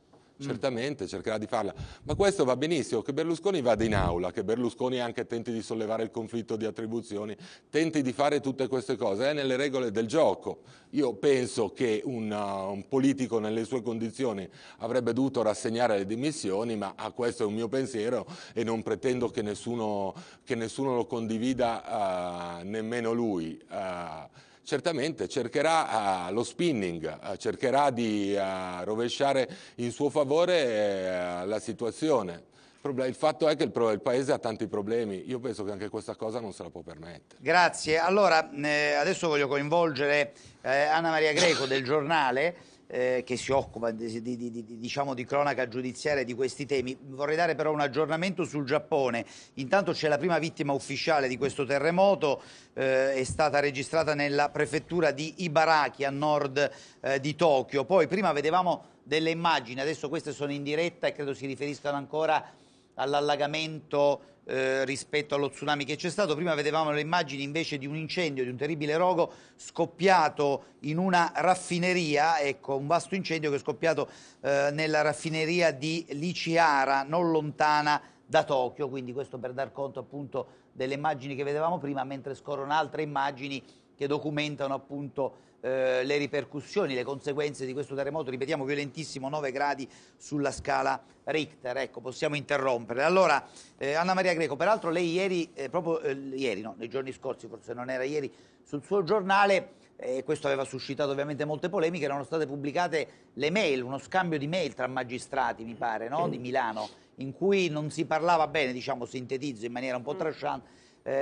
Mm. certamente cercherà di farla, ma questo va benissimo, che Berlusconi vada in aula, che Berlusconi anche tenti di sollevare il conflitto di attribuzioni, tenti di fare tutte queste cose, è nelle regole del gioco. Io penso che un, uh, un politico nelle sue condizioni avrebbe dovuto rassegnare le dimissioni, ma ah, questo è un mio pensiero e non pretendo che nessuno, che nessuno lo condivida, uh, nemmeno lui. Uh, certamente cercherà ah, lo spinning, ah, cercherà di ah, rovesciare in suo favore eh, la situazione. Il fatto è che il, Paese ha tanti problemi, io penso che anche questa cosa non se la può permettere. Grazie, allora eh, adesso voglio coinvolgere eh, Anna Maria Greco del giornale eh, che si occupa di, di, di, diciamo di, cronaca giudiziaria di questi temi. Vorrei dare però un aggiornamento sul Giappone. Intanto c'è la prima vittima ufficiale di questo terremoto, eh, è stata registrata nella prefettura di Ibaraki a nord eh, di Tokyo. Poi prima vedevamo delle immagini, adesso queste sono in diretta e credo si riferiscano ancora a all'allagamento eh, rispetto allo tsunami che c'è stato. Prima vedevamo le immagini invece di un incendio, di un terribile rogo scoppiato in una raffineria, ecco, un vasto incendio che è scoppiato eh, nella raffineria di Liciara, non lontana da Tokyo, quindi questo per dar conto appunto delle immagini che vedevamo prima, mentre scorrono altre immagini che documentano appunto eh, le ripercussioni, le conseguenze di questo terremoto, ripetiamo, violentissimo, 9 gradi sulla scala Richter. Ecco, possiamo interrompere. Allora, eh, Anna Maria Greco, peraltro lei ieri, eh, proprio eh, ieri, no, nei giorni scorsi, forse non era ieri, sul suo giornale, e eh, questo aveva suscitato ovviamente molte polemiche, erano state pubblicate le mail, uno scambio di mail tra magistrati, mi pare, no? di Milano, in cui non si parlava bene, diciamo, sintetizzo in maniera un po' mm. trasciante,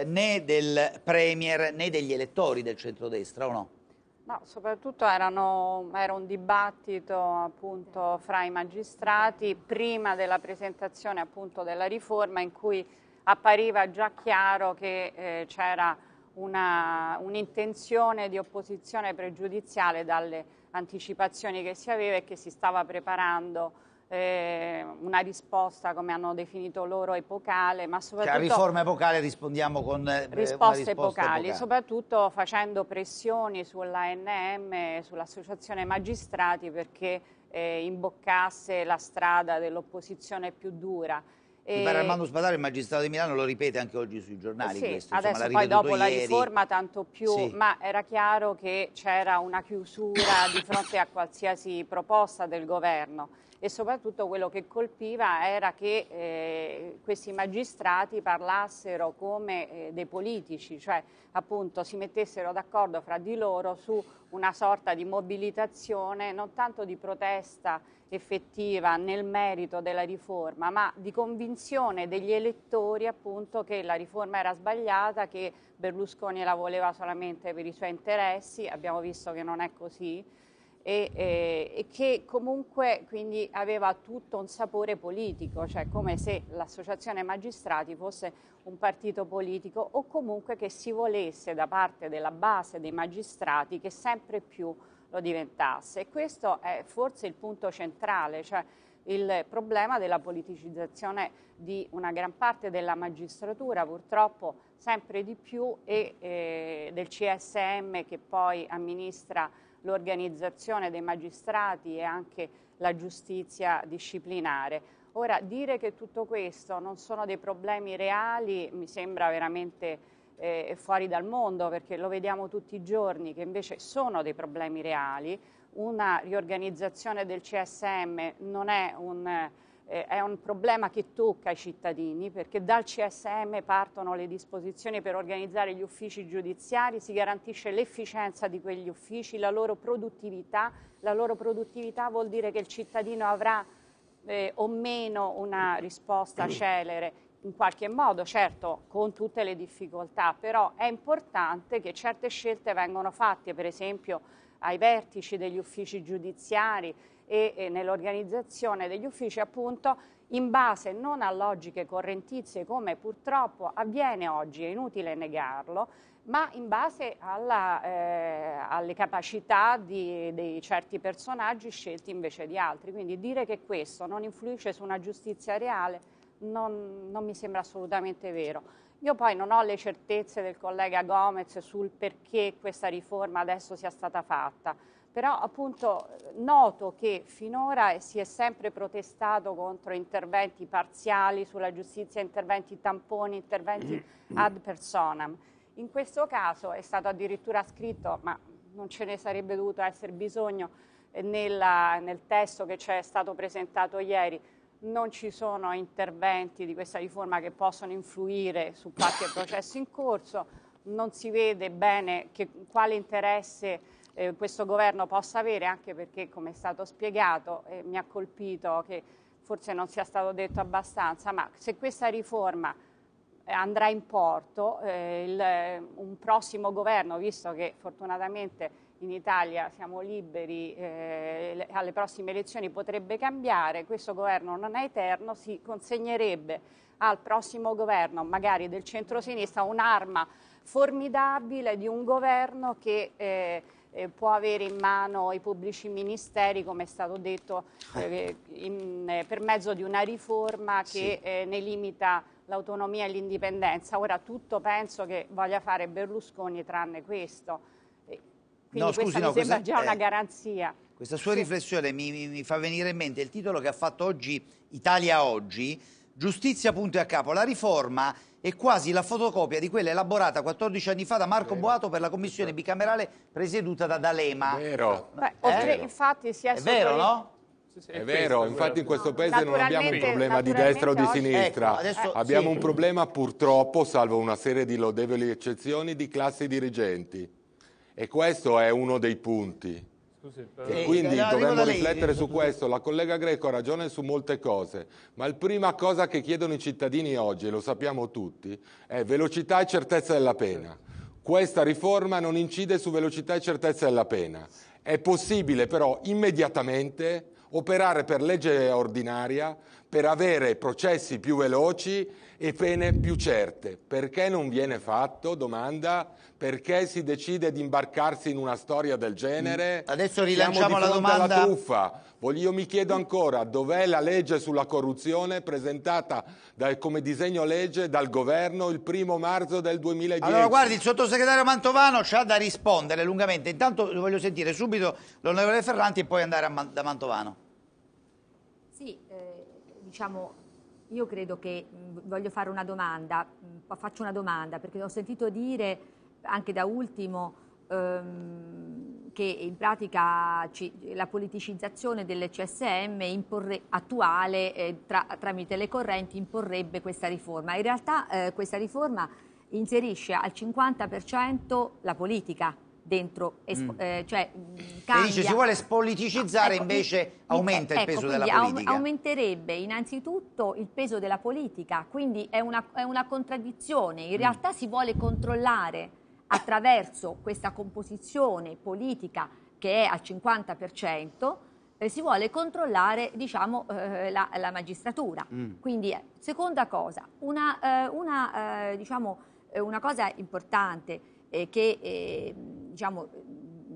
né del Premier né degli elettori del centrodestra, o no? No, soprattutto erano, era un dibattito appunto, fra i magistrati prima della presentazione appunto, della riforma in cui appariva già chiaro che eh, c'era un'intenzione di opposizione pregiudiziale dalle anticipazioni che si aveva e che si stava preparando Ehm, una risposta, come hanno definito loro, epocale, ma cioè, soprattutto... Cioè, riforma epocale rispondiamo con eh, risposte risposta epocali, epocale. soprattutto facendo pressioni sull'ANM sull'Associazione Magistrati perché eh, imboccasse la strada dell'opposizione più dura. Mi Armando Spadaro, il magistrato di Milano, lo ripete anche oggi sui giornali. Sì, questo, adesso insomma, poi dopo ieri. la riforma tanto più, sì. ma era chiaro che c'era una chiusura di fronte a qualsiasi proposta del governo e soprattutto quello che colpiva era che eh, questi magistrati parlassero come eh, dei politici, cioè appunto si mettessero d'accordo fra di loro su una sorta di mobilitazione non tanto di protesta effettiva nel merito della riforma, ma di convinzione degli elettori appunto che la riforma era sbagliata, che Berlusconi la voleva solamente per i suoi interessi, abbiamo visto che non è così e, eh, e, che comunque quindi aveva tutto un sapore politico, cioè come se l'associazione magistrati fosse un partito politico o comunque che si volesse da parte della base dei magistrati che sempre più lo diventasse. E questo è forse il punto centrale, cioè il problema della politicizzazione di una gran parte della magistratura, purtroppo sempre di più, e eh, del CSM che poi amministra l'organizzazione dei magistrati e anche la giustizia disciplinare. Ora, dire che tutto questo non sono dei problemi reali mi sembra veramente eh, fuori dal mondo perché lo vediamo tutti i giorni che invece sono dei problemi reali. Una riorganizzazione del CSM non è un eh, è un problema che tocca i cittadini perché dal CSM partono le disposizioni per organizzare gli uffici giudiziari, si garantisce l'efficienza di quegli uffici, la loro produttività, la loro produttività vuol dire che il cittadino avrà eh, o meno una risposta celere in qualche modo, certo con tutte le difficoltà, però è importante che certe scelte vengano fatte, per esempio ai vertici degli uffici giudiziari, e, e nell'organizzazione degli uffici appunto in base non a logiche correntizie come purtroppo avviene oggi, è inutile negarlo, ma in base alla, eh, alle capacità di, di, certi personaggi scelti invece di altri. Quindi dire che questo non influisce su una giustizia reale non, non mi sembra assolutamente vero. Io poi non ho le certezze del collega Gomez sul perché questa riforma adesso sia stata fatta però appunto noto che finora si è sempre protestato contro interventi parziali sulla giustizia, interventi tamponi, interventi mm. ad personam. In questo caso è stato addirittura scritto, ma non ce ne sarebbe dovuto essere bisogno eh, nella, nel testo che ci è stato presentato ieri, non ci sono interventi di questa riforma che possono influire su qualche processo in corso, non si vede bene che, quale interesse eh, questo governo possa avere, anche perché, come è stato spiegato, eh, mi ha colpito che forse non sia stato detto abbastanza, ma se questa riforma eh, andrà in porto, eh, il, eh, un prossimo governo, visto che fortunatamente in Italia siamo liberi, eh, alle prossime elezioni potrebbe cambiare, questo governo non è eterno, si consegnerebbe al prossimo governo, magari del centrosinistra, un'arma formidabile di un governo che eh, eh, può avere in mano i pubblici ministeri, come è stato detto, eh, eh in, eh, per mezzo di una riforma che sì. Eh, ne limita l'autonomia e l'indipendenza. Ora tutto penso che voglia fare Berlusconi tranne questo. Quindi no, scusi, questa no, mi sembra questa, già una garanzia. Questa sua sì. riflessione mi, mi, mi fa venire in mente il titolo che ha fatto oggi Italia Oggi, Giustizia punto e a capo, la riforma è quasi la fotocopia di quella elaborata 14 anni fa da Marco Vero. Boato per la commissione bicamerale presieduta da D'Alema. Vero. Beh, eh? oltre, eh? infatti si è, è vero, no? È vero, infatti in questo paese non abbiamo un problema di destra o di sinistra, ecco, adesso, abbiamo sì. un problema purtroppo, salvo una serie di lodevoli eccezioni, di classi dirigenti e questo è uno dei punti. Scusi, però... Eh, e quindi eh, dovremmo riflettere su questo. La collega Greco ha ragione su molte cose, ma la prima cosa che chiedono i cittadini oggi, e lo sappiamo tutti, è velocità e certezza della pena. Questa riforma non incide su velocità e certezza della pena. È possibile però immediatamente operare per legge ordinaria per avere processi più veloci e pene più certe. Perché non viene fatto? Domanda. Perché si decide di imbarcarsi in una storia del genere? Mm. Adesso rilanciamo la domanda. Alla truffa. Io mi chiedo ancora dov'è la legge sulla corruzione presentata dal, come disegno legge dal governo il primo marzo del 2010. Allora guardi, il sottosegretario Mantovano c'ha da rispondere lungamente. Intanto voglio sentire subito l'onorevole Ferranti e poi andare Man da Mantovano. Sì, eh, diciamo io credo che voglio fare una domanda, faccio una domanda perché ho sentito dire anche da ultimo ehm, che in pratica ci, la politicizzazione del CSM imporre, attuale eh, tra, tramite le correnti imporrebbe questa riforma. In realtà eh, questa riforma inserisce al 50% la politica dentro, espo, mm. eh, cioè mm, cambia. Lei dice si vuole spoliticizzare, ecco, invece in, aumenta in, il ecco, peso della politica. Aumenterebbe innanzitutto il peso della politica, quindi è una, è una contraddizione. In mm. realtà si vuole controllare attraverso questa composizione politica che è al 50%, eh, si vuole controllare diciamo, eh, la, la, magistratura. Mm. Quindi, eh, seconda cosa, una, eh, una, eh, diciamo, una cosa importante che ehm, diciamo,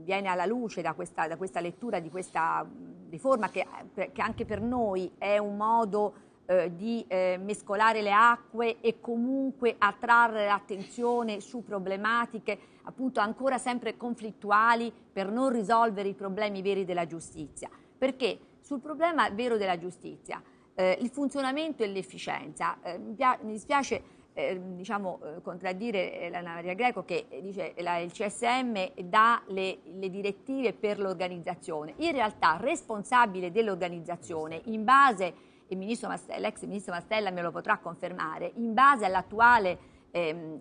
viene alla luce da questa, da questa, lettura di questa riforma che, che anche per noi è un modo eh, di eh, mescolare le acque e comunque attrarre l'attenzione su problematiche appunto ancora sempre conflittuali per non risolvere i problemi veri della giustizia. Perché sul problema vero della giustizia, eh, il funzionamento e l'efficienza, eh, mi, mi dispiace Ehm, diciamo, eh, contraddire eh, la Maria Greco che eh, dice che il CSM dà le, le direttive per l'organizzazione. In realtà responsabile dell'organizzazione in base, e l'ex ministro Mastella me lo potrà confermare, in base all'attuale ehm,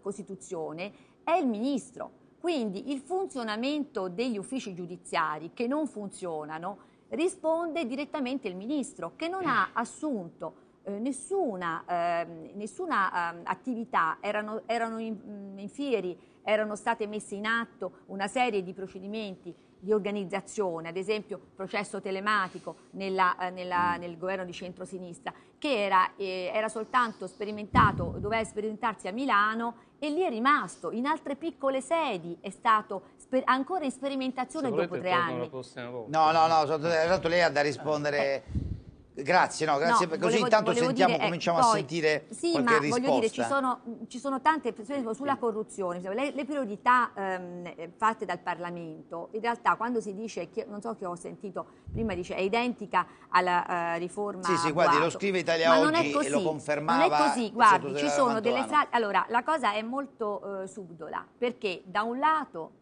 Costituzione è il ministro. Quindi il funzionamento degli uffici giudiziari che non funzionano risponde direttamente il ministro che non ha assunto eh, nessuna, eh, nessuna ehm, attività, erano, erano in, mm, in fieri, erano state messe in atto una serie di procedimenti di organizzazione, ad esempio processo telematico nella, eh, nella, mm. nel governo di centrosinistra, che era, eh, era, soltanto sperimentato, doveva sperimentarsi a Milano e lì è rimasto, in altre piccole sedi è stato ancora in sperimentazione Se dopo tre anni. No, no, no, esatto, lei ha da rispondere... Eh, Grazie, no, grazie. No, per, così volevo, intanto volevo sentiamo, dire, eh, cominciamo poi, a sentire sì, qualche ma, Voglio dire, ci sono, ci sono tante persone sulla corruzione. Cioè, le, le priorità ehm, eh, fatte dal Parlamento, in realtà quando si dice, non so che ho sentito prima, dice è identica alla eh, riforma Sì, sì, guardi, Guato. lo scrive Italia ma Oggi così, e lo confermava. Non è così, guardi, ci sono Mantovano. delle... Allora, la cosa è molto eh, subdola, perché da un lato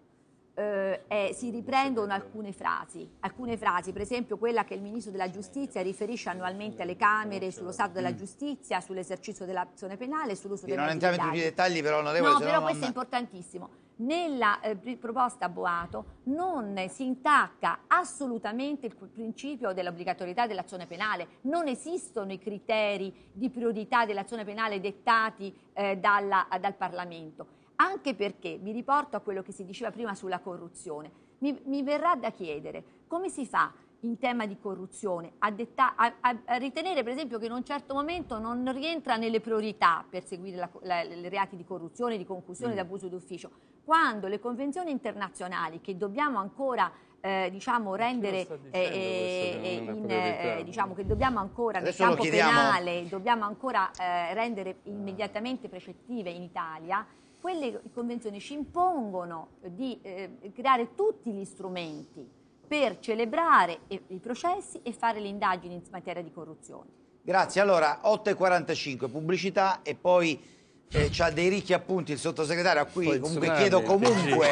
eh, eh, si riprendono alcune frasi, alcune frasi, per esempio quella che il Ministro della Giustizia riferisce annualmente alle Camere sullo stato della giustizia, sull'esercizio dell'azione penale e sull'uso della Non entriamo in tutti i dettagli, però, onorevole. No, però non... questo è importantissimo. Nella eh, proposta Boato non si intacca assolutamente il principio dell'obbligatorietà dell'azione penale, non esistono i criteri di priorità dell'azione penale dettati eh, dalla, dal Parlamento anche perché mi riporto a quello che si diceva prima sulla corruzione. Mi, mi verrà da chiedere come si fa in tema di corruzione a, detta, a, a, ritenere per esempio che in un certo momento non rientra nelle priorità perseguire i reati di corruzione, di concussione, mm. di abuso d'ufficio, quando le convenzioni internazionali che dobbiamo ancora eh, diciamo rendere eh, eh in, eh, diciamo che dobbiamo ancora nel campo penale dobbiamo ancora eh, rendere ah. immediatamente precettive in Italia quelle convenzioni ci impongono di eh, creare tutti gli strumenti per celebrare eh, i processi e fare le indagini in materia di corruzione. Grazie, allora 8.45 pubblicità e poi eh, ha dei ricchi appunti il sottosegretario a cui comunque chiedo eh, comunque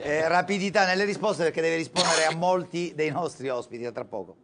eh, rapidità nelle risposte perché deve rispondere a molti dei nostri ospiti, a tra poco.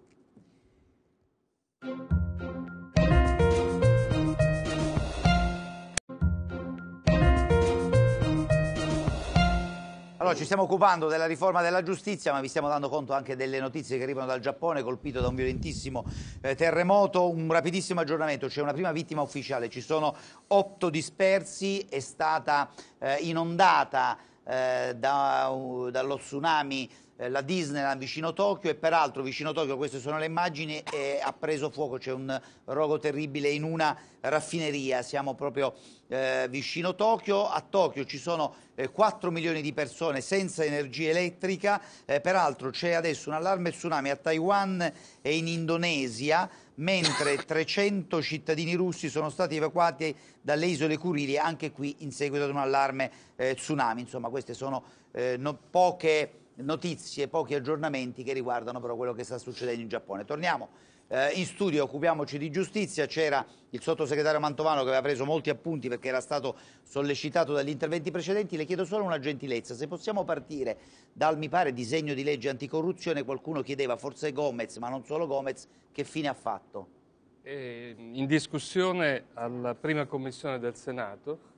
Allora, ci stiamo occupando della riforma della giustizia, ma vi stiamo dando conto anche delle notizie che arrivano dal Giappone, colpito da un violentissimo eh, terremoto. Un rapidissimo aggiornamento, c'è una prima vittima ufficiale, ci sono otto dispersi, è stata eh, inondata eh, da, uh, dallo tsunami eh, la Disneyland vicino Tokyo e peraltro vicino Tokyo, queste sono le immagini, ha preso fuoco, c'è un rogo terribile in una raffineria, siamo proprio eh, vicino Tokyo, a Tokyo ci sono eh, 4 milioni di persone senza energia elettrica, eh, peraltro c'è adesso un allarme tsunami a Taiwan e in Indonesia, mentre 300 cittadini russi sono stati evacuati dalle isole Curili anche qui in seguito ad un allarme eh, tsunami. Insomma, queste sono eh, no, poche notizie, pochi aggiornamenti che riguardano però quello che sta succedendo in Giappone. Torniamo eh, in studio, occupiamoci di giustizia, c'era il sottosegretario Mantovano che aveva preso molti appunti perché era stato sollecitato dagli interventi precedenti, le chiedo solo una gentilezza, se possiamo partire dal mi pare disegno di legge anticorruzione, qualcuno chiedeva forse Gomez, ma non solo Gomez, che fine ha fatto? Eh, in discussione alla prima commissione del Senato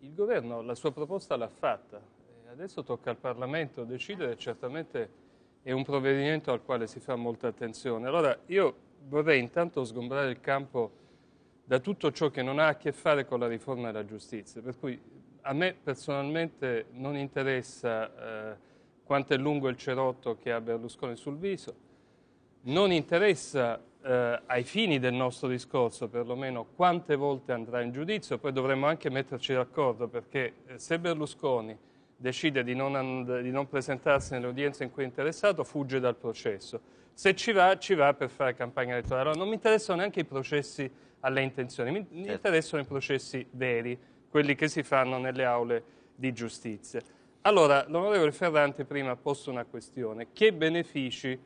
il governo la sua proposta l'ha fatta, Adesso tocca al Parlamento decidere, certamente è un provvedimento al quale si fa molta attenzione. Allora io vorrei intanto sgombrare il campo da tutto ciò che non ha a che fare con la riforma della giustizia, per cui a me personalmente non interessa eh, quanto è lungo il cerotto che ha Berlusconi sul viso, non interessa eh, ai fini del nostro discorso perlomeno quante volte andrà in giudizio, poi dovremmo anche metterci d'accordo perché eh, se Berlusconi decide di non, and- di non presentarsi nell'udienza in cui è interessato, fugge dal processo. Se ci va, ci va per fare campagna elettorale. Allora, non mi interessano neanche i processi alle intenzioni, mi, mi certo. interessano i processi veri, quelli che si fanno nelle aule di giustizia. Allora, l'onorevole Ferrante prima ha posto una questione. Che benefici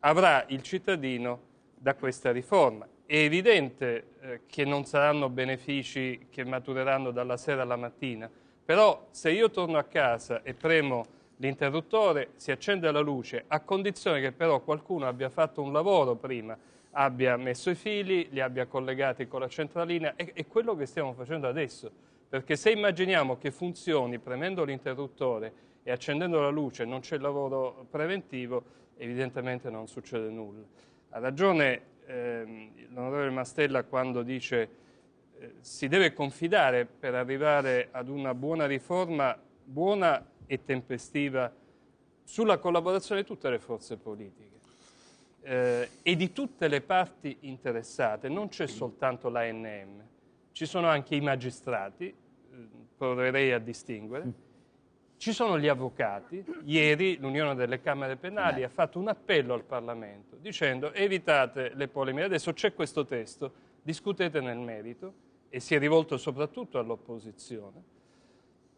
avrà il cittadino da questa riforma? È evidente eh, che non saranno benefici che matureranno dalla sera alla mattina, però se io torno a casa e premo l'interruttore, si accende la luce, a condizione che però qualcuno abbia fatto un lavoro prima, abbia messo i fili, li abbia collegati con la centralina, è, è quello che stiamo facendo adesso. Perché se immaginiamo che funzioni premendo l'interruttore e accendendo la luce non c'è lavoro preventivo, evidentemente non succede nulla. Ha ragione ehm, l'onorevole Mastella quando dice si deve confidare per arrivare ad una buona riforma, buona e tempestiva, sulla collaborazione di tutte le forze politiche eh, e di tutte le parti interessate. Non c'è soltanto l'ANM, ci sono anche i magistrati, eh, proverei a distinguere. Ci sono gli avvocati, ieri l'Unione delle Camere Penali ha fatto un appello al Parlamento dicendo evitate le polemiche, adesso c'è questo testo, discutete nel merito e si è rivolto soprattutto all'opposizione.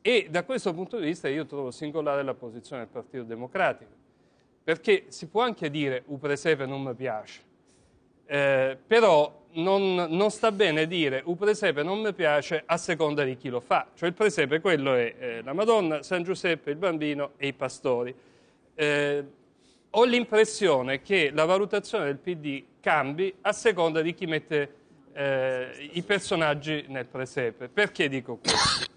E da questo punto di vista io trovo singolare la posizione del Partito Democratico, perché si può anche dire u presepe non mi piace, eh, però non, non, sta bene dire u presepe non mi piace a seconda di chi lo fa, cioè il presepe quello è eh, la Madonna, San Giuseppe, il bambino e i pastori. Eh, ho l'impressione che la valutazione del PD cambi a seconda di chi mette eh, i personaggi nel presepe. Perché dico questo?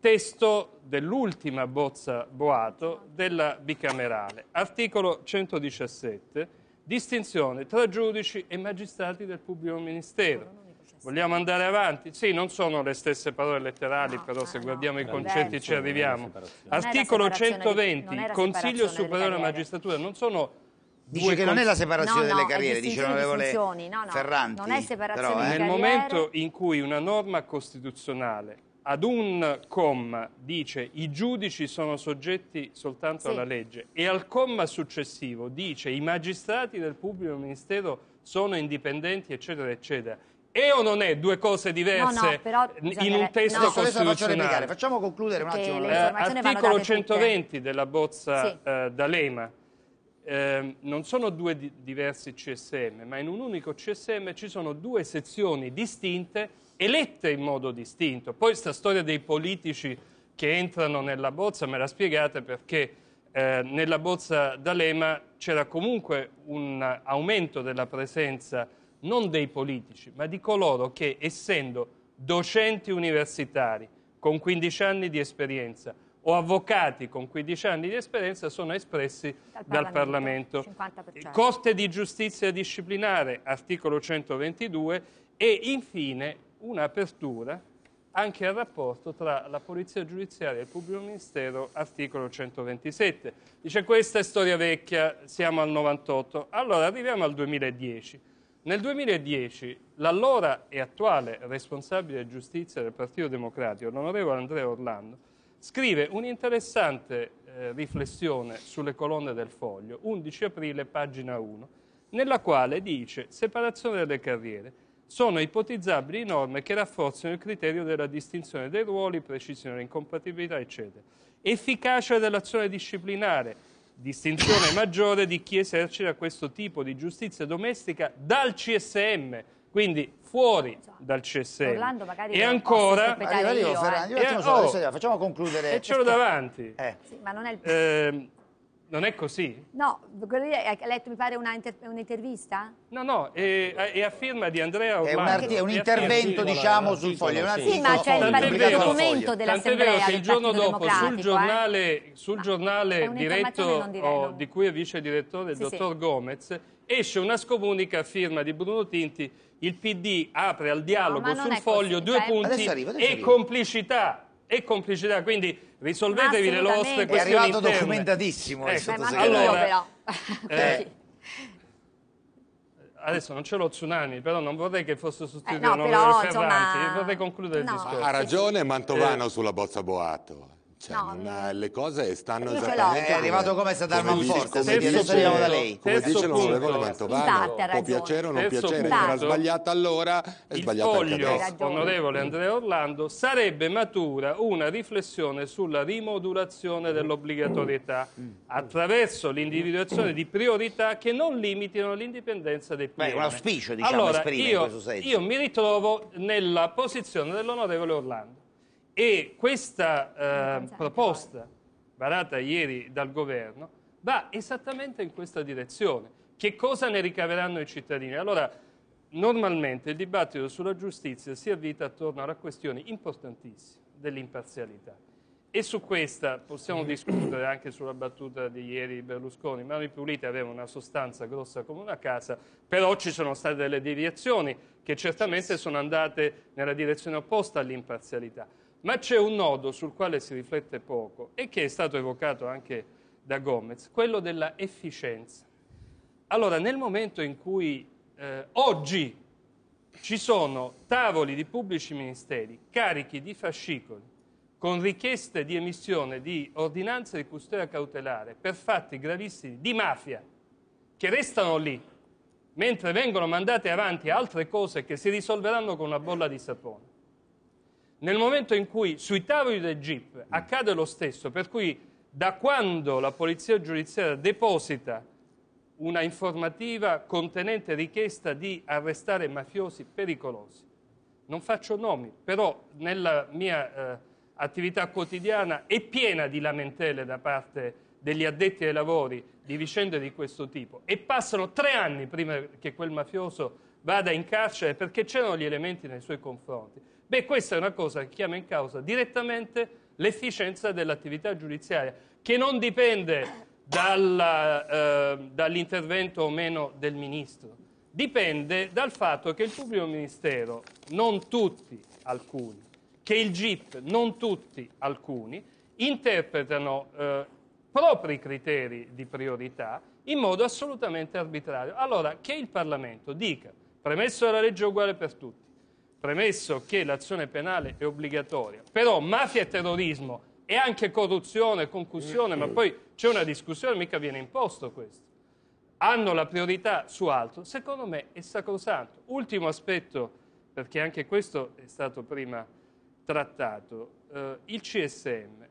Testo dell'ultima bozza Boato della bicamerale, articolo 117, distinzione tra giudici e magistrati del pubblico ministero. Vogliamo andare avanti? Sì, non sono le stesse parole letterali, no, però se guardiamo no, i concetti ci arriviamo. Articolo 120, Consiglio Superiore della Magistratura, non sono Dice che non è la separazione no, no, delle carriere, dice l'onorevole no, no, Ferranti. Non è separazione però, eh. Nel momento in cui una norma costituzionale ad un comma dice i giudici sono soggetti soltanto sì. alla legge e al comma successivo dice i magistrati del pubblico ministero sono indipendenti, eccetera, eccetera. E o non è due cose diverse no, no, però, in un testo no. costituzionale? Facciamo concludere un attimo. Eh, articolo 120 tutte. della bozza sì. eh, D'Alema Ehm, non sono due di diversi CSM, ma in un unico CSM ci sono due sezioni distinte, elette in modo distinto. Poi sta storia dei politici che entrano nella bozza me la spiegate perché eh, nella bozza D'Alema c'era comunque un aumento della presenza non dei politici, ma di coloro che, essendo docenti universitari con 15 anni di esperienza, o avvocati con 15 anni di esperienza sono espressi dal Parlamento. Dal Parlamento. Coste di giustizia disciplinare, articolo 122, e infine un'apertura anche al rapporto tra la Polizia Giudiziaria e il Pubblico Ministero, articolo 127. Dice questa è storia vecchia, siamo al 98. Allora arriviamo al 2010. Nel 2010 l'allora e attuale responsabile giustizia del Partito Democratico, l'onorevole Andrea Orlando, scrive un'interessante eh, riflessione sulle colonne del foglio, 11 aprile, pagina 1, nella quale dice separazione delle carriere. Sono ipotizzabili norme che rafforzano il criterio della distinzione dei ruoli, precisione, incompatibilità, eccetera. Efficacia dell'azione disciplinare, distinzione maggiore di chi esercita questo tipo di giustizia domestica dal CSM, quindi fuori dal CSM. e ancora... Arriva, arriva, io, Ferragni, eh. e, solo, oh, facciamo concludere. E ce l'ho davanti. Eh. Sì, ma non è il... Eh, non è così? No, ha letto mi pare un'intervista? No, no, è, è, a firma di Andrea Orlando. È un, arti- è un intervento, diciamo, sul foglio. Un sì, ma c'è il, il vero, documento dell'Assemblea Tant'è vero che il giorno dopo sul eh. giornale, sul giornale diretto, oh, di cui è vice direttore il sì, dottor sì. Gomez Esce una scomunica a firma di Bruno Tinti, il PD apre al dialogo no, sul foglio così, due cioè... punti adesso arrivo, adesso e complicità e complicità, quindi risolvetevi le vostre questioni È arrivato interne. documentatissimo ecco. eh, allora, eh, Adesso non ce l'ho tsunami, però non vorrei che fosse sostituito eh, no, però, Insomma... Vorrei concludere no. il discorso. Ha ragione eh. Mantovano eh. sulla bozza Boato. Cioè, no, una, le cose stanno esattamente è arrivato come Sadarman Forte quindi adesso arriviamo da lei come dice l'onorevole Mantovano può piacere o non piacere punto, era sbagliata allora è il sbagliata foglio, onorevole Andrea Orlando sarebbe matura una riflessione sulla rimodulazione dell'obbligatorietà attraverso l'individuazione di priorità che non limitino l'indipendenza dei PM Beh, un auspicio diciamo allora, io, io mi ritrovo nella posizione dell'onorevole Orlando e questa eh, proposta varata ieri dal governo va esattamente in questa direzione. Che cosa ne ricaveranno i cittadini? Allora, normalmente il dibattito sulla giustizia si avvita attorno alla questione importantissima dell'imparzialità. E su questa possiamo mm. discutere anche sulla battuta di ieri Berlusconi. Mani Pulite aveva una sostanza grossa come una casa, però ci sono state delle deviazioni che certamente sono andate nella direzione opposta all'imparzialità. Ma c'è un nodo sul quale si riflette poco e che è stato evocato anche da Gomez, quello della efficienza. Allora, nel momento in cui eh, oggi ci sono tavoli di pubblici ministeri carichi di fascicoli con richieste di emissione di ordinanze di custodia cautelare per fatti gravissimi di mafia che restano lì mentre vengono mandate avanti altre cose che si risolveranno con una bolla di sapone. Nel momento in cui sui tavoli del GIP accade lo stesso, per cui da quando la polizia giudiziaria deposita una informativa contenente richiesta di arrestare mafiosi pericolosi, non faccio nomi, però nella mia eh, attività quotidiana è piena di lamentele da parte degli addetti ai lavori di vicende di questo tipo e passano tre anni prima che quel mafioso vada in carcere perché c'erano gli elementi nei suoi confronti. Beh, questa è una cosa che chiama in causa direttamente l'efficienza dell'attività giudiziaria, che non dipende dalla, eh, dall'intervento o meno del ministro, dipende dal fatto che il pubblico ministero, non tutti, alcuni, che il GIP, non tutti, alcuni, interpretano eh, propri criteri di priorità in modo assolutamente arbitrario. Allora, che il Parlamento dica, premesso la legge uguale per tutti, premesso che l'azione penale è obbligatoria, però mafia e terrorismo e anche corruzione, concussione, ma poi c'è una discussione, mica viene imposto questo, hanno la priorità su altro, secondo me è sacrosanto. Ultimo aspetto, perché anche questo è stato prima trattato, eh, il CSM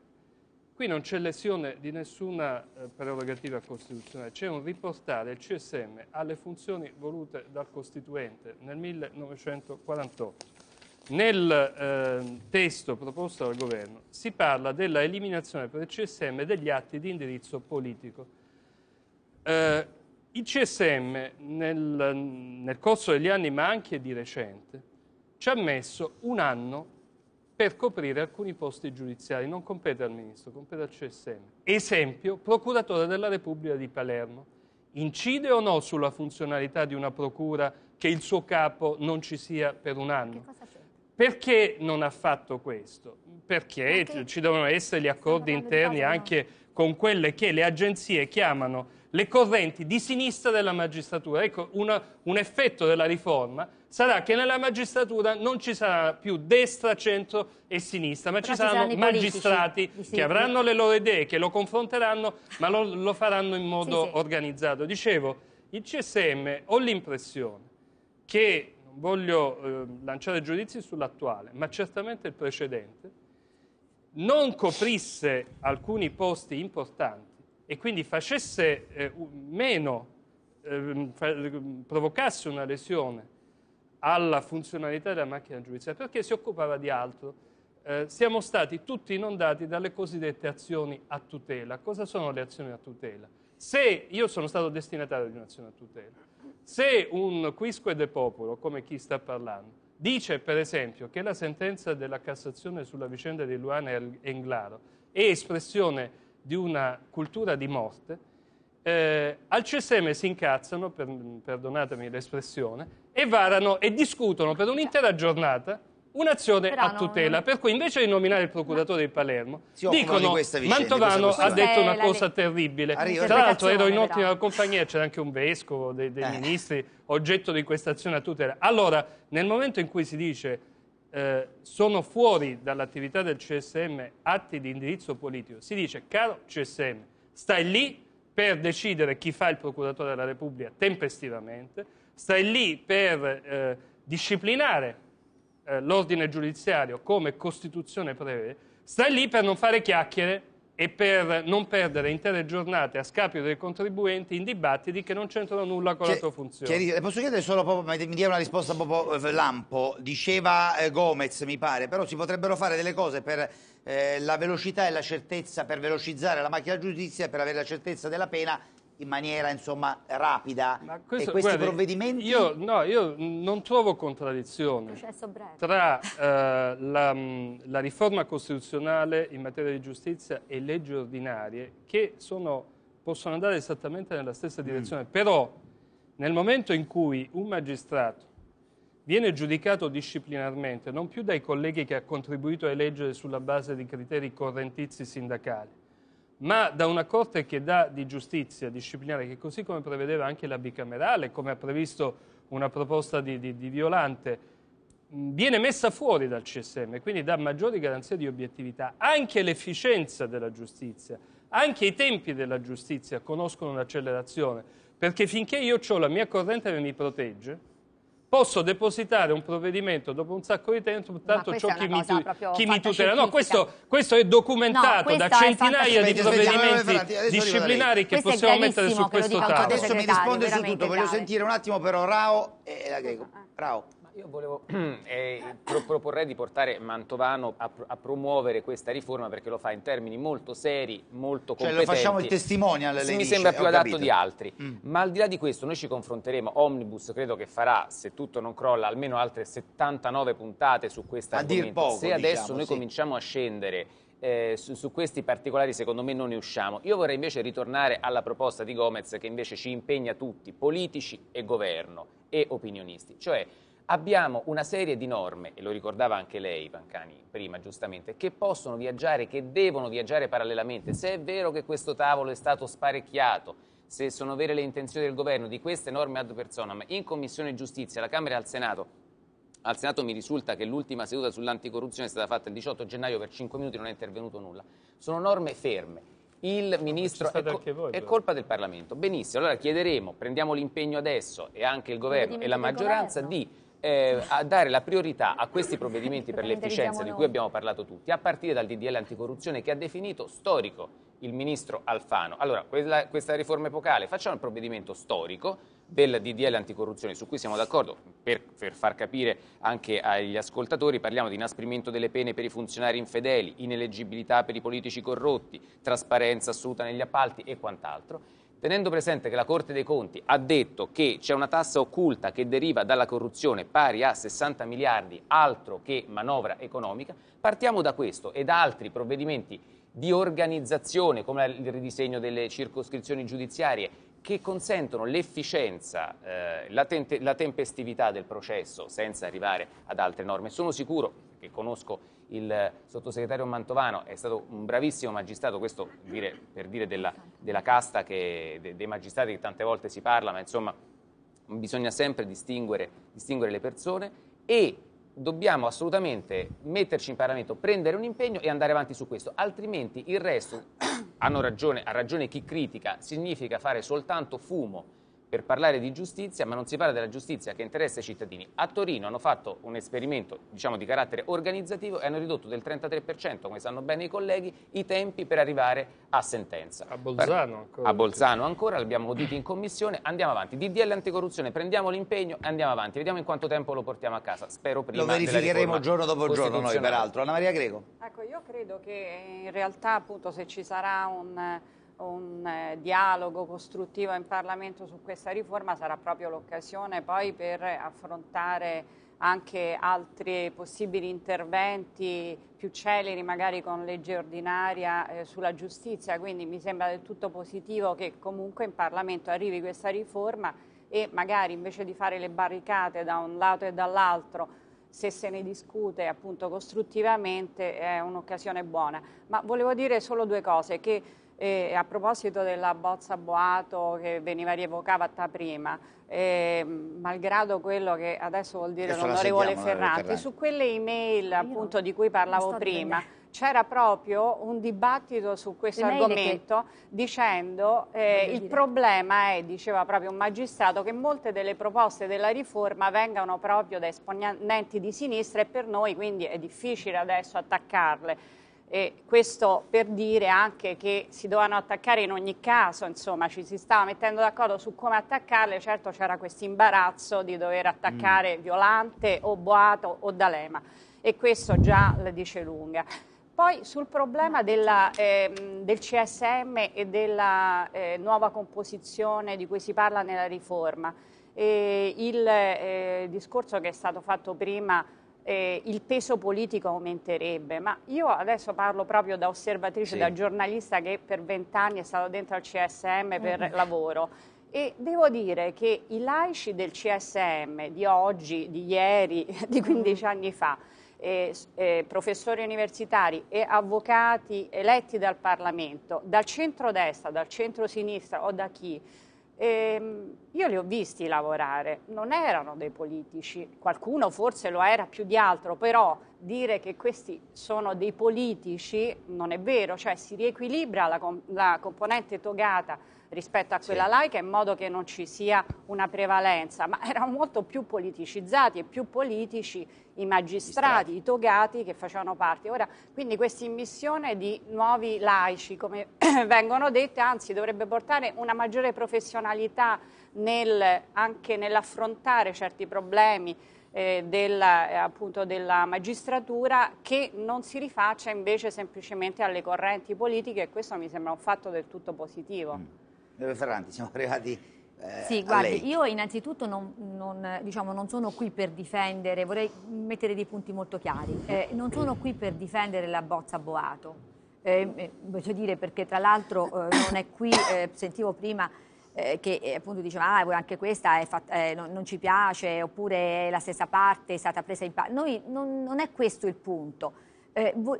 Qui non c'è lesione di nessuna eh, prerogativa costituzionale, c'è un riportare il CSM alle funzioni volute dal Costituente nel 1948. Nel eh, testo proposto dal Governo si parla della eliminazione per il CSM degli atti di indirizzo politico. Eh, il CSM nel, nel corso degli anni, ma anche di recente, ci ha messo un anno per coprire alcuni posti giudiziari, non compete al Ministro, compete al CSM. Esempio, Procuratore della Repubblica di Palermo. Incide o no sulla funzionalità di una procura che il suo capo non ci sia per un anno? Perché non ha fatto questo? Perché, Perché ci devono essere gli accordi interni anche con quelle che le agenzie chiamano le correnti di sinistra della magistratura. Ecco, una, un effetto della riforma sarà che nella magistratura non ci sarà più destra, centro e sinistra, ma Però ci saranno, saranno magistrati politici, che avranno le loro idee, che lo confronteranno, ma lo, lo faranno in modo sì, organizzato. Dicevo, il CSM ho l'impressione che, non voglio eh, lanciare giudizi sull'attuale, ma certamente il precedente, non coprisse alcuni posti importanti e quindi facesse eh, meno, eh, provocasse una lesione alla funzionalità della macchina giudiziaria, perché si occupava di altro. Eh, siamo stati tutti inondati dalle cosiddette azioni a tutela. Cosa sono le azioni a tutela? Se io sono stato destinatario di un'azione a tutela, se un quisque de popolo, come chi sta parlando, dice per esempio che la sentenza della Cassazione sulla vicenda di Luana Englaro è espressione di una cultura di morte, eh, al CSM si incazzano, per, perdonatemi l'espressione, e varano e discutono per un'intera giornata un'azione a tutela. Non... Eh. Per cui invece di nominare il procuratore di Palermo, dicono di Mantovano ha detto una cosa terribile. Arriva. Tra l'altro ero in ottima compagnia, c'era anche un vescovo, dei, dei eh. ministri, oggetto di questa azione a tutela. Allora, nel momento in cui si dice eh, sono fuori dall'attività del CSM atti di indirizzo politico, si dice caro CSM, stai lì per decidere chi fa il procuratore della Repubblica tempestivamente, stai lì per eh, disciplinare eh, l'ordine giudiziario come Costituzione prevede, stai lì per non fare chiacchiere e per non perdere intere giornate a scapito dei contribuenti in dibattiti che non c'entrano nulla con la tua funzione. Chiarito. Posso chiedere solo proprio, mi dia una risposta proprio eh, lampo, diceva eh, Gomez mi pare, però si potrebbero fare delle cose per eh, la velocità e la certezza, per velocizzare la macchina giustizia, per avere la certezza della pena in maniera insomma, rapida questo, e questi guardi, provvedimenti? Io, no, io non trovo contraddizione tra eh, la, mm, la, riforma costituzionale in materia di giustizia e leggi ordinarie che sono, possono andare esattamente nella stessa mm. direzione, mm. però nel momento in cui un magistrato viene giudicato disciplinarmente non più dai colleghi che ha contribuito a eleggere sulla base di criteri correntizi sindacali, ma da una Corte che dà di giustizia disciplinare, che così come prevedeva anche la bicamerale, come ha previsto una proposta di, di, di Violante, viene messa fuori dal CSM, quindi dà maggiori garanzie di obiettività. Anche l'efficienza della giustizia, anche i tempi della giustizia conoscono un'accelerazione, perché finché io ho la mia corrente che mi protegge, posso depositare un provvedimento dopo un sacco di tempo, tanto ciò chi mi, chi mi tutela. No, questo, questo, è documentato no, da centinaia di provvedimenti disciplinari che possiamo mettere su questo tavolo. Adesso mi risponde su tutto, voglio sentire un attimo però Rao e la Greco. Ah. Rao. Io volevo eh, pro- proporrei di portare Mantovano a, pr- a, promuovere questa riforma perché lo fa in termini molto seri, molto competenti. Cioè lo facciamo il testimonial, sì, Mi dice, sembra più adatto capito. di altri. Mm. Ma al di là di questo noi ci confronteremo, Omnibus credo che farà, se tutto non crolla, almeno altre 79 puntate su questa argomento. Poco, se adesso diciamo, noi sì. cominciamo a scendere eh, su, su, questi particolari secondo me non ne usciamo. Io vorrei invece ritornare alla proposta di Gomez che invece ci impegna tutti, politici e governo e opinionisti, cioè abbiamo una serie di norme, e lo ricordava anche lei, Pancani, prima giustamente, che possono viaggiare, che devono viaggiare parallelamente. Se è vero che questo tavolo è stato sparecchiato, se sono vere le intenzioni del governo di queste norme ad personam, in Commissione Giustizia, alla Camera e al Senato, al Senato mi risulta che l'ultima seduta sull'anticorruzione è stata fatta il 18 gennaio, per 5 minuti non è intervenuto nulla. Sono norme ferme, il ministro è, co- voi, è, colpa del Parlamento. Benissimo, allora chiederemo, prendiamo l'impegno adesso e anche il governo e la maggioranza di eh, a dare la priorità a questi provvedimenti per l'efficienza di cui abbiamo parlato tutti, a partire dal DDL anticorruzione che ha definito storico il ministro Alfano. Allora, quella, questa riforma epocale, facciamo il provvedimento storico del DDL anticorruzione su cui siamo d'accordo, per, per, far capire anche agli ascoltatori, parliamo di inasprimento delle pene per i funzionari infedeli, ineleggibilità per i politici corrotti, trasparenza assoluta negli appalti e quant'altro Tenendo presente che la Corte dei Conti ha detto che c'è una tassa occulta che deriva dalla corruzione pari a 60 miliardi, altro che manovra economica, partiamo da questo e da altri provvedimenti di organizzazione come il ridisegno delle circoscrizioni giudiziarie che consentono l'efficienza, eh, la, la tempestività del processo senza arrivare ad altre norme. Sono sicuro che conosco il sottosegretario Mantovano è stato un bravissimo magistrato, questo dire, per dire della, della casta che, de, dei magistrati che tante volte si parla, ma insomma bisogna sempre distinguere, distinguere le persone e dobbiamo assolutamente metterci in Parlamento, prendere un impegno e andare avanti su questo, altrimenti il resto, ragione, ha ragione chi critica, significa fare soltanto fumo per parlare di giustizia, ma non si parla della giustizia che interessa i cittadini. A Torino hanno fatto un esperimento diciamo, di carattere organizzativo e hanno ridotto del 33%, come sanno bene i colleghi, i tempi per arrivare a sentenza. A Bolzano ancora. A Bolzano ancora, l'abbiamo udito in commissione, andiamo avanti. DDL anticorruzione, prendiamo l'impegno e andiamo avanti. Vediamo in quanto tempo lo portiamo a casa, spero prima Lo verificheremo giorno dopo giorno noi peraltro. Anna Maria Greco. Ecco, io credo che eh, in realtà appunto se ci sarà un un eh, dialogo costruttivo in Parlamento su questa riforma sarà proprio l'occasione poi per affrontare anche altri possibili interventi più celeri, magari con legge ordinaria eh, sulla giustizia, quindi mi sembra del tutto positivo che comunque in Parlamento arrivi questa riforma e magari invece di fare le barricate da un lato e dall'altro se se ne discute appunto costruttivamente è un'occasione buona. Ma volevo dire solo due cose, che e a proposito della bozza Boato che veniva rievocata prima, eh, malgrado quello che adesso vuol dire l'onorevole Ferranti, su quelle email appunto, di cui parlavo prima c'era proprio un dibattito su questo argomento che... dicendo eh, il problema è, diceva proprio un magistrato, che molte delle proposte della riforma vengano proprio da esponenti di sinistra e per noi quindi è difficile adesso attaccarle. E questo per dire anche che si dovevano attaccare in ogni caso, insomma ci si stava mettendo d'accordo su come attaccarle, certo c'era questo imbarazzo di dover attaccare mm. Violante o Boato o D'Alema e questo già la dice lunga. Poi sul problema della, eh, del CSM e della eh, nuova composizione di cui si parla nella riforma, eh, il discorso che è stato fatto prima eh, il peso politico aumenterebbe, ma io adesso parlo proprio da osservatrice, sì. da giornalista che per vent'anni è stato dentro al CSM per mm. lavoro. E devo dire che i laici del CSM di oggi, di ieri, di 15 mm. anni fa, eh, eh, professori universitari e avvocati eletti dal Parlamento, dal centro-destra, dal centro-sinistra o da chi, e ehm, io li ho visti lavorare, non erano dei politici, qualcuno forse lo era più di altro, però dire che questi sono dei politici non è vero, cioè si riequilibra la, la componente togata rispetto a quella sì. laica in modo che non ci sia una prevalenza, ma erano molto più politicizzati e più politici i magistrati, i togati che facevano parte. Ora, quindi questa immissione di nuovi laici, come vengono dette, anzi dovrebbe portare una maggiore professionalità nel, anche nell'affrontare certi problemi eh, della, eh, appunto della magistratura che non si rifaccia invece semplicemente alle correnti politiche e questo mi sembra un fatto del tutto positivo. Mm. Bebe Ferranti, siamo arrivati eh, sì, guardi, io innanzitutto non, non, diciamo, non, sono qui per difendere, vorrei mettere dei punti molto chiari, eh, non sono qui per difendere la bozza Boato, eh, eh voglio dire perché tra l'altro eh, non è qui, eh, sentivo prima che appunto diceva ah, anche questa fatta, non, non, ci piace oppure la stessa parte è stata presa in parte, Noi, non, è questo il punto,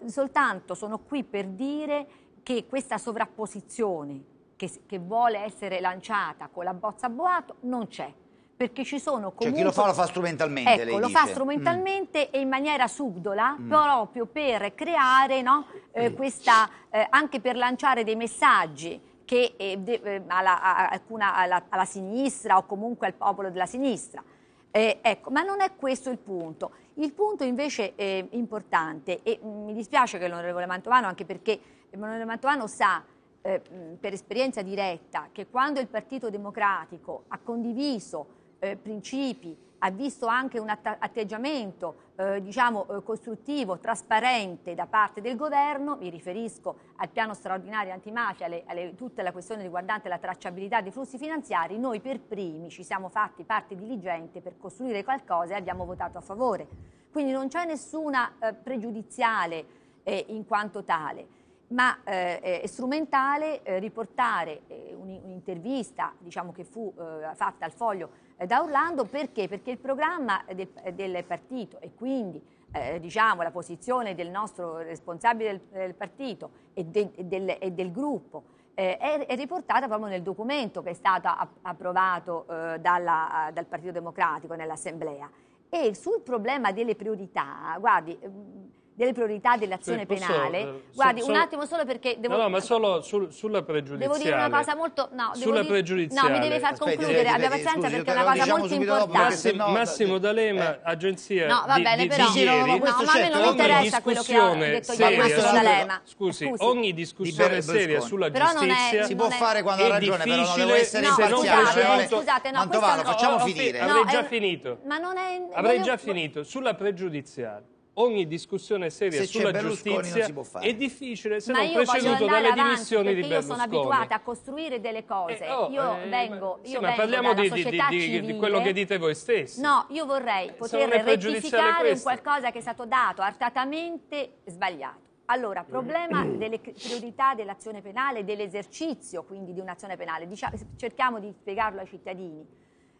soltanto sono qui per dire che questa sovrapposizione che, che, vuole essere lanciata con la bozza boato non c'è. Perché ci sono comunque... Cioè chi lo fa lo fa strumentalmente, Ecco, lo fa strumentalmente mm. e in maniera subdola, mm. proprio per creare, no, eh, questa, eh, anche per lanciare dei messaggi che, eh, eh alla, a, alcuna, alla, alla, sinistra o comunque al popolo della sinistra. Eh, ecco, ma non è questo il punto. Il punto invece è importante, e mi dispiace che l'onorevole Mantovano, anche perché l'onorevole Mantovano sa eh, per esperienza diretta che quando il Partito Democratico ha condiviso eh, principi, ha visto anche un att- atteggiamento eh, diciamo, eh, costruttivo, trasparente da parte del governo, mi riferisco al piano straordinario antimafia, alle, alle, tutta la questione riguardante la tracciabilità dei flussi finanziari, noi per primi ci siamo fatti parte diligente per costruire qualcosa e abbiamo votato a favore. Quindi non c'è nessuna eh, pregiudiziale eh, in quanto tale ma eh, è strumentale eh, riportare eh, un'intervista diciamo, che fu eh, fatta al foglio eh, da Orlando perché? perché il programma del, del partito e quindi eh, diciamo, la posizione del nostro responsabile del, del partito e, de, e, del, e, del, gruppo è, è, riportata proprio nel documento che è stato approvato dalla, dal Partito Democratico nell'Assemblea e sul problema delle priorità, guardi ehm, delle priorità dell'azione eh, sì, penale. Eh, Guardi, so, un attimo solo perché devo... No, no ma solo sul, sulla pregiudiziale. Devo dire una cosa molto... No, sulla dire, pregiudiziale. No, mi deve far Aspetta, concludere, devi, abbia pazienza scusi, eh, perché è eh, una cosa diciamo molto importante. Dopo, Massimo D'Alema, eh. agenzia No, va bene, di, però... Di no, ma a me certo, non interessa quello che ha detto ieri Massimo D'Alema. Scusi, ogni discussione seria sulla giustizia... Si può fare quando ha ragione, però non devo essere imparziale. Scusate, no, questo... Facciamo finire. Avrei già finito. Ma non è... Avrei già finito. Sulla pregiudiziale ogni discussione seria se sulla giustizia è difficile se ma non preceduto dalle dimissioni di Berlusconi. io sono abituata a costruire delle cose. Eh, oh, io eh, vengo, sì, io ma vengo parliamo di, di, di, di, quello che dite voi stessi. No, io vorrei poter rettificare un qualcosa che è stato dato artatamente sbagliato. Allora, problema mm. delle priorità dell'azione penale, dell'esercizio quindi di un'azione penale. Diciamo, cerchiamo di spiegarlo ai cittadini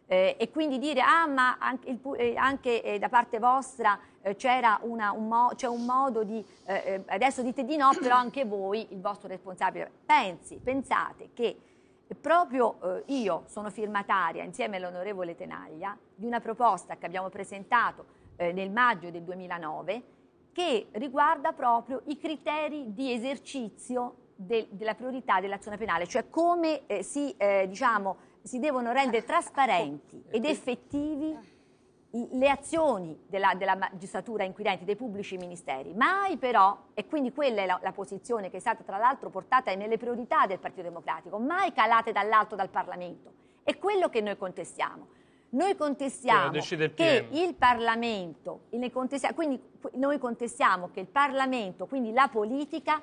eh, e quindi dire ah ma anche, il, eh, anche eh, da parte vostra eh, c'era un mo, c'è un modo di eh, adesso dite di no però anche voi il vostro responsabile pensi, pensate che proprio io sono firmataria insieme all'onorevole Tenaglia di una proposta che abbiamo presentato nel maggio del 2009 che riguarda proprio i criteri di esercizio del, della priorità dell'azione penale, cioè come si diciamo si devono rendere trasparenti ed effettivi le azioni della, della, magistratura inquirente, dei pubblici ministeri. Mai però, e quindi quella è la, la, posizione che è stata tra l'altro portata nelle priorità del Partito Democratico, mai calate dall'alto dal Parlamento. È quello che noi contestiamo. Noi contestiamo che il Parlamento, quindi noi contestiamo che il Parlamento, quindi la politica,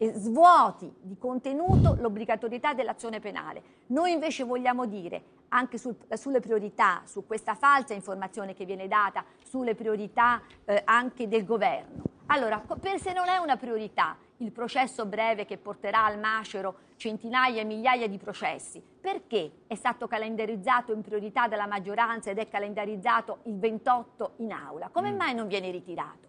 e svuoti di contenuto l'obbligatorietà dell'azione penale. Noi invece vogliamo dire, anche sul, sulle priorità, su questa falsa informazione che viene data, sulle priorità eh, anche del governo. Allora, per se non è una priorità il processo breve che porterà al macero centinaia e migliaia di processi, perché è stato calendarizzato in priorità dalla maggioranza ed è calendarizzato il 28 in aula? Come mm. mai non viene ritirato?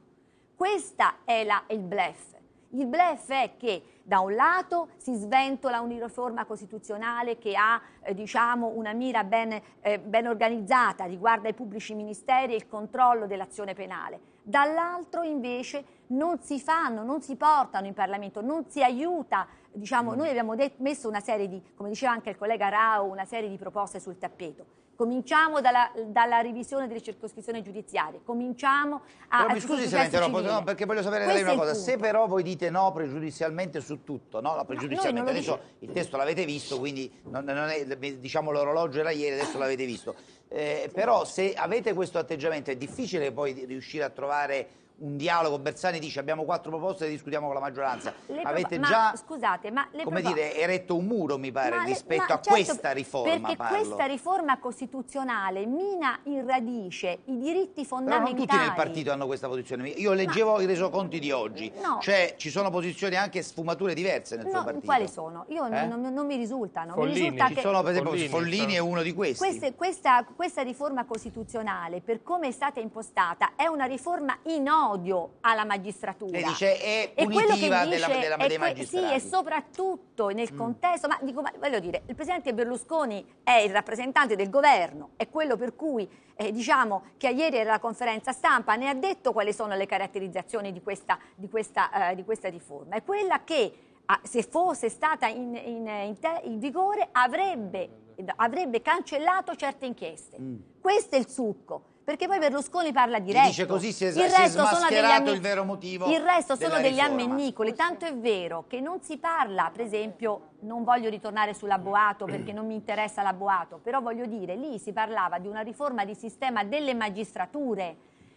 Questo è, è il blef il blef è che da un lato si sventola un'iriforma costituzionale che ha eh, diciamo, una mira ben, eh, ben organizzata, riguarda i pubblici ministeri e il controllo dell'azione penale, dall'altro invece non si fanno, non si portano in Parlamento, non si aiuta. Diciamo, mm. noi abbiamo det- messo una serie di, come diceva anche il collega Rao, una serie di proposte sul tappeto Cominciamo dalla, dalla, revisione delle circoscrizioni giudiziarie, cominciamo a... Però mi scusi se la interrompo, no, perché voglio sapere Questo lei una cosa, se però voi dite no pregiudizialmente su tutto, no, pregiudizialmente, no, adesso il testo l'avete visto, quindi non, non è, diciamo l'orologio era ieri, adesso l'avete visto, eh, però se avete questo atteggiamento è difficile poi riuscire a trovare un dialogo, Bersani dice abbiamo quattro proposte e discutiamo con la maggioranza. Avete già, ma, scusate, ma come dire, eretto un muro, mi pare, ma rispetto le, a certo, questa riforma. Perché parlo. questa riforma costituzionale mina in radice i diritti fondamentali. Però non tutti nel partito hanno questa posizione. Io leggevo ma, i resoconti di oggi, no. cioè ci sono posizioni anche sfumature diverse nel no, suo partito. Quali sono? Io eh? non, non, non, mi risultano. Follini. Mi risulta ci che... sono per esempio Follini, Follini è uno di questi. Queste, questa, questa riforma costituzionale, per come è stata impostata, è una riforma enorme odio alla magistratura. E dice è punitiva dice, della, della, dei magistrati. Sì, e soprattutto nel mm. contesto, ma dico, ma voglio dire, il presidente Berlusconi è il rappresentante del governo, è quello per cui, eh, diciamo, che ieri era la conferenza stampa, ne ha detto quali sono le caratterizzazioni di questa, di questa, eh, di questa riforma. È quella che ah, se fosse stata in, in, in, te, in vigore avrebbe, avrebbe, cancellato certe inchieste. Mm. Questo è il succo perché poi Berlusconi parla di resto. retto. dice così si, es- il si è smascherato il vero motivo Il resto sono degli riforma. ammennicoli, tanto è vero che non si parla, per esempio, non voglio ritornare sulla Boato perché non mi interessa la Boato, però voglio dire, lì si parlava di una riforma di sistema delle magistrature,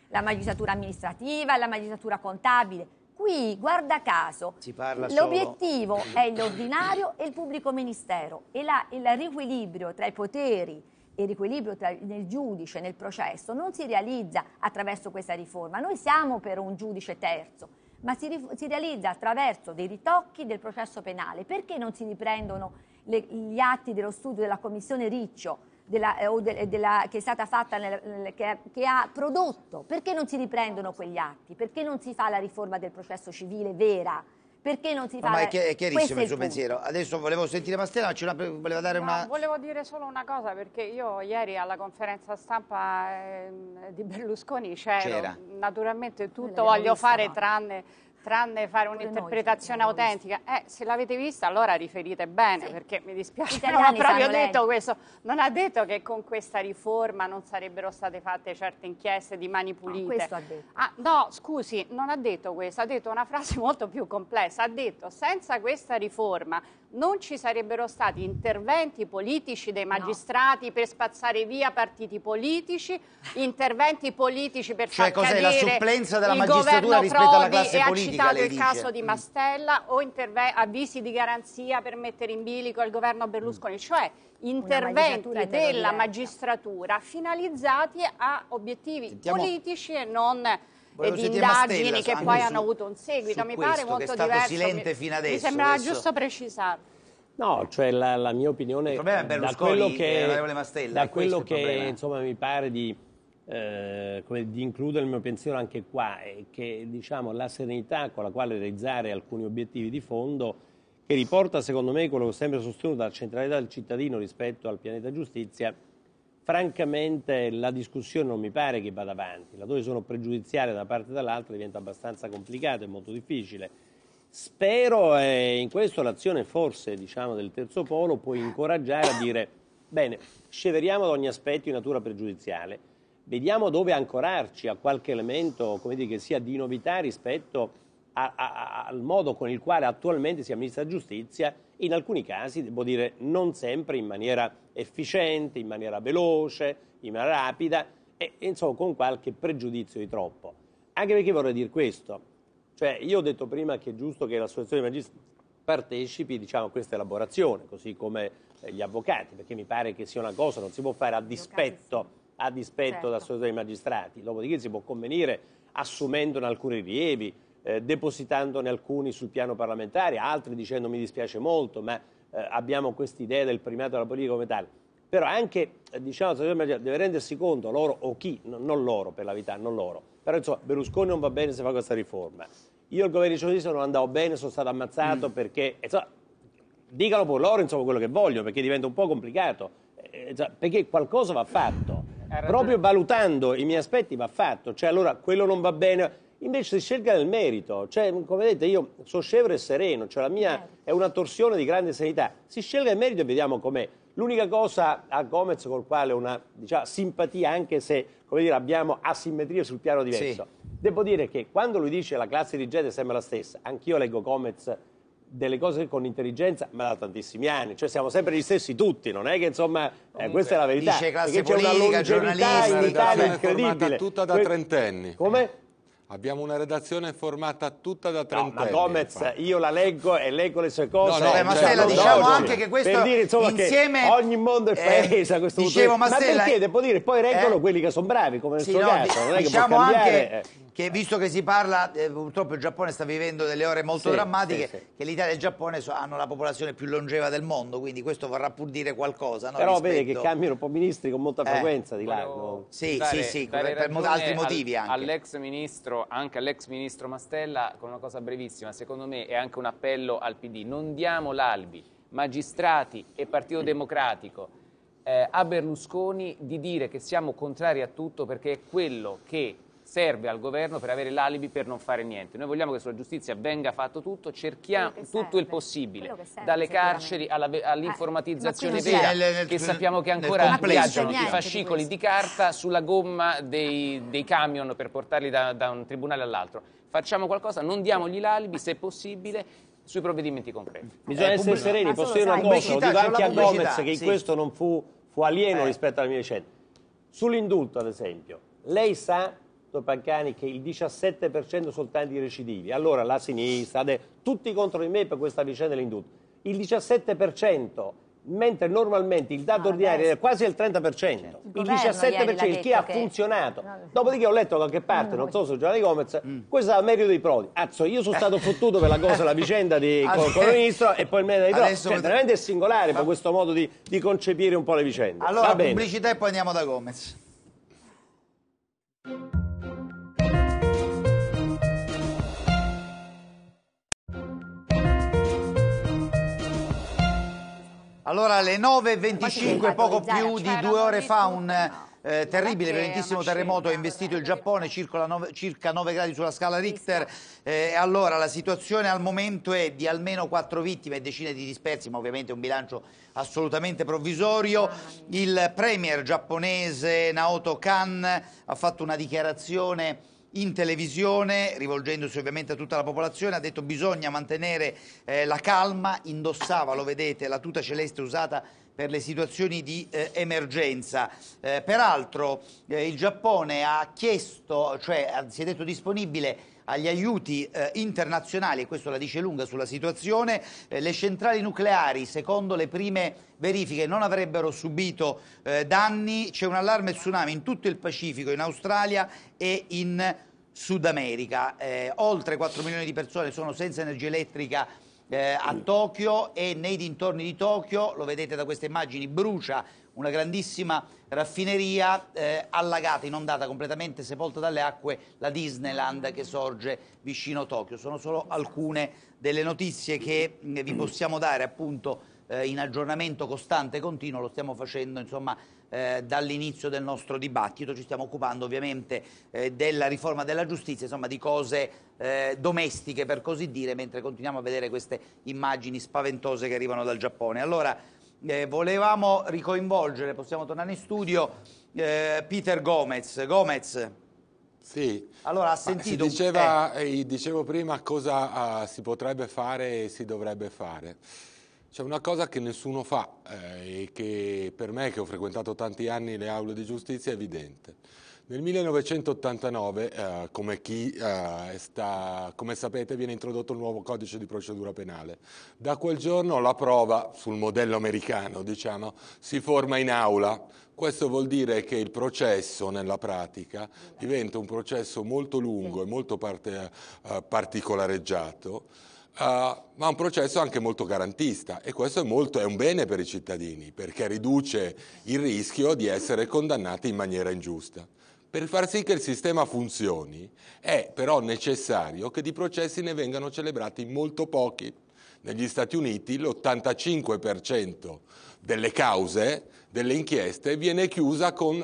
la magistratura amministrativa, la magistratura contabile. Qui, guarda caso, l'obiettivo solo. è l'ordinario e il pubblico ministero e la, il riequilibrio tra i poteri il riequilibrio tra, nel giudice, nel processo, non si realizza attraverso questa riforma. Noi siamo per un giudice terzo, ma si, si realizza attraverso dei ritocchi del processo penale. Perché non si riprendono le, gli atti dello studio della Commissione Riccio? Della, eh, de, eh, della, che è stata fatta, nel, nel, che, che, ha prodotto, perché non si riprendono quegli atti? Perché non si fa la riforma del processo civile vera? perché non si fa... No, ma è, chiarissimo il suo pensiero. Adesso volevo sentire Mastelacci, una, voleva dare no, una... Volevo dire solo una cosa, perché io ieri alla conferenza stampa eh, di Berlusconi c'era. Naturalmente tutto voglio fare tranne Tranne fare un'interpretazione autentica. Eh, se l'avete vista allora riferite bene, sì. perché mi dispiace, non ha proprio detto lei. questo. Non ha detto che con questa riforma non sarebbero state fatte certe inchieste di mani ah, pulite. No, questo ha detto. Ah, no, scusi, non ha detto questo, ha detto una frase molto più complessa. Ha detto senza questa riforma non ci sarebbero stati interventi politici dei magistrati no. per spazzare via partiti politici, interventi politici per cioè, far cadere la supplenza della magistratura rispetto Prodi, alla classe e ha citato il dice. caso di mm. Mastella o avvisi di garanzia per mettere in bilico il governo Berlusconi, mm. cioè interventi magistratura della magistratura finalizzati a obiettivi Sentiamo. politici e non e di indagini che poi su, hanno avuto un seguito, mi questo, pare molto diverso. silente fino adesso. Mi sembrava adesso. giusto precisare. No, cioè la, la, mia opinione da quello che, eh, Mastella, da quello che insomma, mi pare di, eh, di, includere il mio pensiero anche qua è che diciamo, la serenità con la quale realizzare alcuni obiettivi di fondo che riporta secondo me quello che ho sempre sostenuto dalla centralità del cittadino rispetto al pianeta giustizia francamente la discussione non mi pare che vada avanti, laddove sono pregiudiziali da una parte e dall'altra diventa abbastanza complicata e molto difficile. Spero e in questo l'azione forse diciamo, del terzo polo può incoraggiare a dire bene, sceveriamo da ogni aspetto di natura pregiudiziale, vediamo dove ancorarci a qualche elemento dire, che sia di novità rispetto a, a, a, al modo con il quale attualmente si amministra giustizia in alcuni casi, devo dire, non sempre in maniera efficiente, in maniera veloce, in maniera rapida e insomma con qualche pregiudizio di troppo. Anche perché vorrei dire questo, cioè io ho detto prima che è giusto che l'associazione dei magistrati partecipi diciamo, a questa elaborazione, così come eh, gli avvocati, perché mi pare che sia una cosa, non si può fare a dispetto, a dispetto certo. dell'associazione dei magistrati, dopodiché si può convenire assumendone alcuni rilievi, eh, depositandone alcuni sul piano parlamentare, altri dicendo mi dispiace molto, ma eh, abbiamo questa idea del primato della politica come tale. Però anche, eh, diciamo, deve rendersi conto loro o chi, non loro per la verità, non loro. Però insomma, Berlusconi non va bene se fa questa riforma. Io il governo di centrodestra non andavo bene, sono stato ammazzato mm. perché... Eh, insomma, dicano pure loro insomma, quello che vogliono, perché diventa un po' complicato. Eh, insomma, perché qualcosa va fatto. Proprio valutando i miei aspetti va fatto. Cioè allora quello non va bene Invece si scelga nel merito, cioè, come vedete io sono scevro e sereno, cioè la mia certo. è una torsione di grande sanità. Si scelga nel merito e vediamo com'è. L'unica cosa a Gomez col quale una diciamo, simpatia, anche se dire, abbiamo asimmetrie sul piano diverso. Sì. Devo dire che quando lui dice la classe dirigente sembra la stessa, anch'io leggo Gomez delle cose con intelligenza, ma da tantissimi anni, cioè siamo sempre gli stessi tutti, non è che insomma eh, Comunque, eh, questa è la verità. Dice classe politica, giornalista, in Italia incredibile. tutta da trentenni. Come? Abbiamo una redazione formata tutta da trentenni. No, ma Gomez, infatti. io la leggo e leggo le sue cose. No, no, eh, Mastella, diciamo, diciamo anche che questo dire, insomma, insieme... ogni mondo è eh, paese a questo dicevo, punto. Mastella, ma perché, devo dire, poi eh? reggono eh, quelli che sono bravi, come nel sì, suo no, caso. Non è diciamo che anche che visto che si parla, eh, purtroppo il Giappone sta vivendo delle ore molto sì, drammatiche, sì, che l'Italia e il Giappone hanno la popolazione più longeva del mondo, quindi questo vorrà pur dire qualcosa. No, Però rispetto... vede che cambiano un po' ministri con molta frequenza di là. Sì, sì, sì, per altri motivi anche. All'ex ministro anche all'ex ministro Mastella, con una cosa brevissima, secondo me è anche un appello al PD, non diamo l'albi, magistrati e Partito mm. Democratico, eh, a Berlusconi di dire che siamo contrari a tutto perché è quello che serve al governo per avere l'alibi per non fare niente. Noi vogliamo che sulla giustizia venga fatto tutto, cerchiamo tutto serve. il possibile, serve, dalle carceri all'informatizzazione all ah, vera, nel, nel, che sappiamo che ancora viaggiano i fascicoli di, di, carta sulla gomma dei, dei camion per portarli da, da un tribunale all'altro. Facciamo qualcosa, non diamogli l'alibi se possibile, sui provvedimenti concreti. Bisogna eh, essere sereni, posso dire una cosa, lo dico anche a Gomez che in sì. questo non fu, fu alieno eh. rispetto alle mie vicende. Sull'indulto, ad esempio, lei sa Pancani che il 17% soltanto di recidivi. Allora la sinistra, tutti contro di me per questa vicenda dell'indulto. Il 17%, mentre normalmente il dato no, ordinario è quasi il 30%. Certo. Il, il 17% chi ha che... funzionato. No, Dopodiché ho letto da qualche parte, mm. non so se Giovanni Gomez, mm. questo è il merito dei Prodi. Azzo, io sono stato fottuto per la cosa, la vicenda di col, col ministro e poi il merito dei Prodi. Adesso cioè, veramente è singolare ma... questo modo di, di, concepire un po' le vicende. Allora, pubblicità e poi andiamo da Gomez. Allora alle 9.25, poco più di due ore fa, un eh, terribile, violentissimo terremoto ha investito il Giappone, circa 9, circa 9 gradi sulla scala Richter. Eh, allora la situazione al momento è di almeno 4 vittime e decine di dispersi, ma ovviamente un bilancio assolutamente provvisorio. Il premier giapponese Naoto Kan ha fatto una dichiarazione in televisione, rivolgendosi ovviamente a tutta la popolazione, ha detto che bisogna mantenere eh, la calma, indossava, lo vedete, la tuta celeste usata per le situazioni di eh, emergenza. Eh, peraltro eh, il Giappone ha chiesto, cioè si è detto disponibile agli aiuti eh, internazionali, e questo la dice lunga sulla situazione, eh, le centrali nucleari, secondo le prime verifiche, non avrebbero subito eh, danni, c'è un allarme tsunami in tutto il Pacifico, in Australia e in Sud America. Eh, oltre 4 milioni di persone sono senza energia elettrica eh, a Tokyo e nei dintorni di Tokyo, lo vedete da queste immagini, brucia una grandissima raffineria eh, allagata, inondata completamente, sepolta dalle acque, la Disneyland che sorge vicino Tokyo. Sono solo alcune delle notizie che mm, vi possiamo dare appunto eh, in aggiornamento costante e continuo, lo stiamo facendo insomma eh, dall'inizio del nostro dibattito, ci stiamo occupando ovviamente eh, della riforma della giustizia, insomma di cose eh, domestiche per così dire, mentre continuiamo a vedere queste immagini spaventose che arrivano dal Giappone. Allora, eh, volevamo ricoinvolgere, possiamo tornare in studio, eh, Peter Gomez. Gomez. Sì, allora, ha sentito... Diceva, eh. eh dicevo prima cosa uh, si potrebbe fare e si dovrebbe fare. C'è una cosa che nessuno fa eh, e che per me, che ho frequentato tanti anni le aule di giustizia, è evidente nel 1989, eh, come, chi, eh, sta, come, sapete, viene introdotto il nuovo codice di procedura penale. Da quel giorno la prova, sul modello americano, diciamo, si forma in aula. Questo vuol dire che il processo, nella pratica, diventa un processo molto lungo e molto parte, eh, particolareggiato. Uh, ma un processo anche molto garantista e questo è, molto, è, un bene per i cittadini perché riduce il rischio di essere condannati in maniera ingiusta. Per far sì che il sistema funzioni è però necessario che di processi ne vengano celebrati molto pochi. Negli Stati Uniti l'85% delle cause, delle inchieste, viene chiusa con,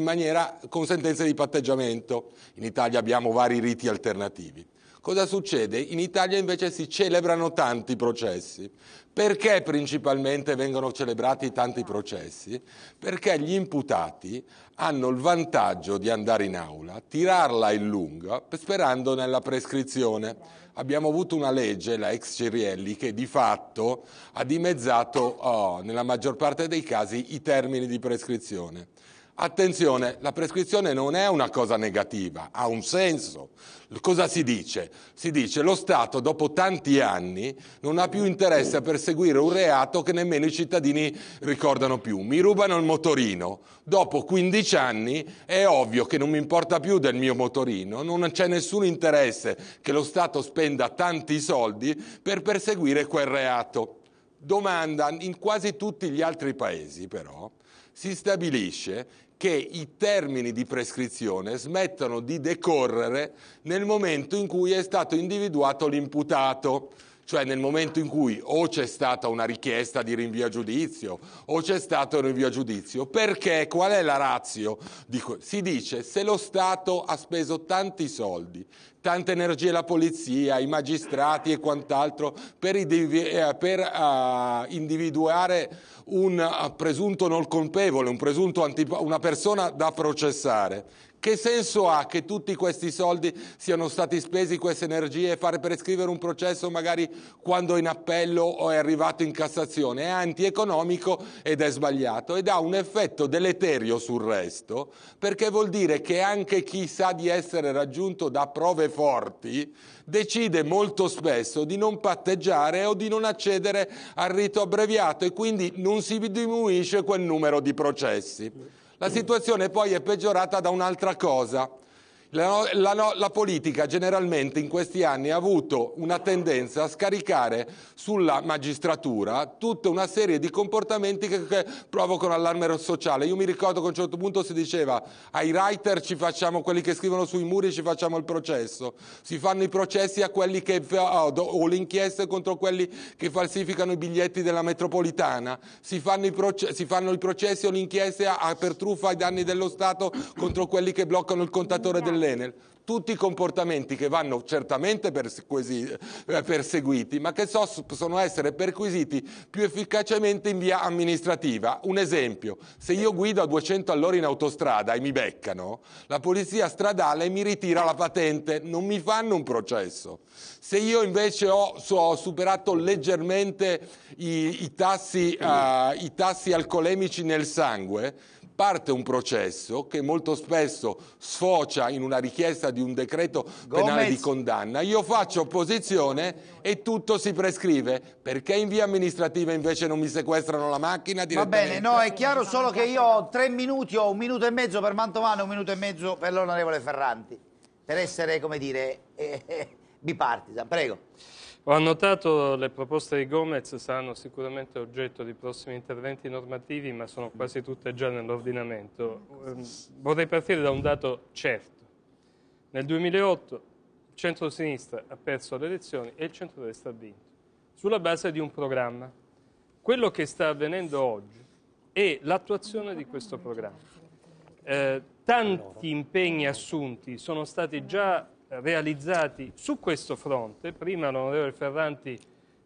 maniera, con sentenze di patteggiamento. In Italia abbiamo vari riti alternativi. Cosa succede? In Italia invece si celebrano tanti processi. Perché principalmente vengono celebrati tanti processi? Perché gli imputati hanno il vantaggio di andare in aula, tirarla in lunga sperando nella prescrizione. Abbiamo avuto una legge, la ex Cirielli, che di fatto ha dimezzato oh, nella maggior parte dei casi i termini di prescrizione. Attenzione, la prescrizione non è una cosa negativa, ha un senso. Cosa si dice? Si dice che lo Stato dopo tanti anni non ha più interesse a perseguire un reato che nemmeno i cittadini ricordano più. Mi rubano il motorino, dopo 15 anni è ovvio che non mi importa più del mio motorino, non c'è nessun interesse che lo Stato spenda tanti soldi per perseguire quel reato. Domanda, in quasi tutti gli altri paesi però, si stabilisce che i termini di prescrizione smettano di decorrere nel momento in cui è stato individuato l'imputato cioè nel momento in cui o c'è stata una richiesta di rinvio a giudizio o c'è stato un rinvio a giudizio, perché qual è la razio? si dice se lo Stato ha speso tanti soldi, tante energie la polizia, i magistrati e quant'altro per, individu- eh, per uh, individuare un eh, presunto non colpevole, un presunto antip- una persona da processare, che senso ha che tutti questi soldi siano stati spesi, queste energie, fare per scrivere un processo magari quando è in appello o è arrivato in Cassazione? È antieconomico ed è sbagliato ed ha un effetto deleterio sul resto perché vuol dire che anche chi sa di essere raggiunto da prove forti decide molto spesso di non patteggiare o di non accedere al rito abbreviato e quindi non si diminuisce quel numero di processi. La situazione poi è peggiorata da un'altra cosa, la, la, la, politica generalmente in questi anni ha avuto una tendenza a scaricare sulla magistratura tutta una serie di comportamenti che, che provocano allarme sociale. Io mi ricordo che a un certo punto si diceva ai writer ci facciamo quelli che scrivono sui muri ci facciamo il processo, si fanno i processi a quelli che o le inchieste contro quelli che falsificano i biglietti della metropolitana, si fanno i, proce- si fanno i processi o le inchieste per truffa ai danni dello Stato contro quelli che bloccano il contatore delle dell'Enel, tutti comportamenti che vanno certamente eh, perseguiti, ma che possono essere perquisiti più efficacemente in via amministrativa. Un esempio, se io guido a 200 all'ora in autostrada e mi beccano, la polizia stradale mi ritira la patente, non mi fanno un processo. Se io invece ho, so, ho superato leggermente i, i, tassi, uh, i tassi alcolemici nel sangue, parte un processo che molto spesso sfocia in una richiesta di un decreto penale Gomez. di condanna, io faccio opposizione e tutto si prescrive. Perché in via amministrativa invece non mi sequestrano la macchina Va bene, no, è chiaro solo che io ho tre minuti, o un minuto e mezzo per Mantovano e un minuto e mezzo per l'onorevole Ferranti, per essere, come dire, eh, eh, bipartisan. Prego. Ho annotato le proposte di Gomez saranno sicuramente oggetto di prossimi interventi normativi, ma sono quasi tutte già nell'ordinamento. Ehm, vorrei partire da un dato certo. Nel 2008 il centro-sinistra ha perso le elezioni e il centro-destra ha vinto, sulla base di un programma. Quello che sta avvenendo oggi è l'attuazione di questo programma. Eh, tanti impegni assunti sono stati già realizzati su questo fronte. Prima l'onorevole Ferranti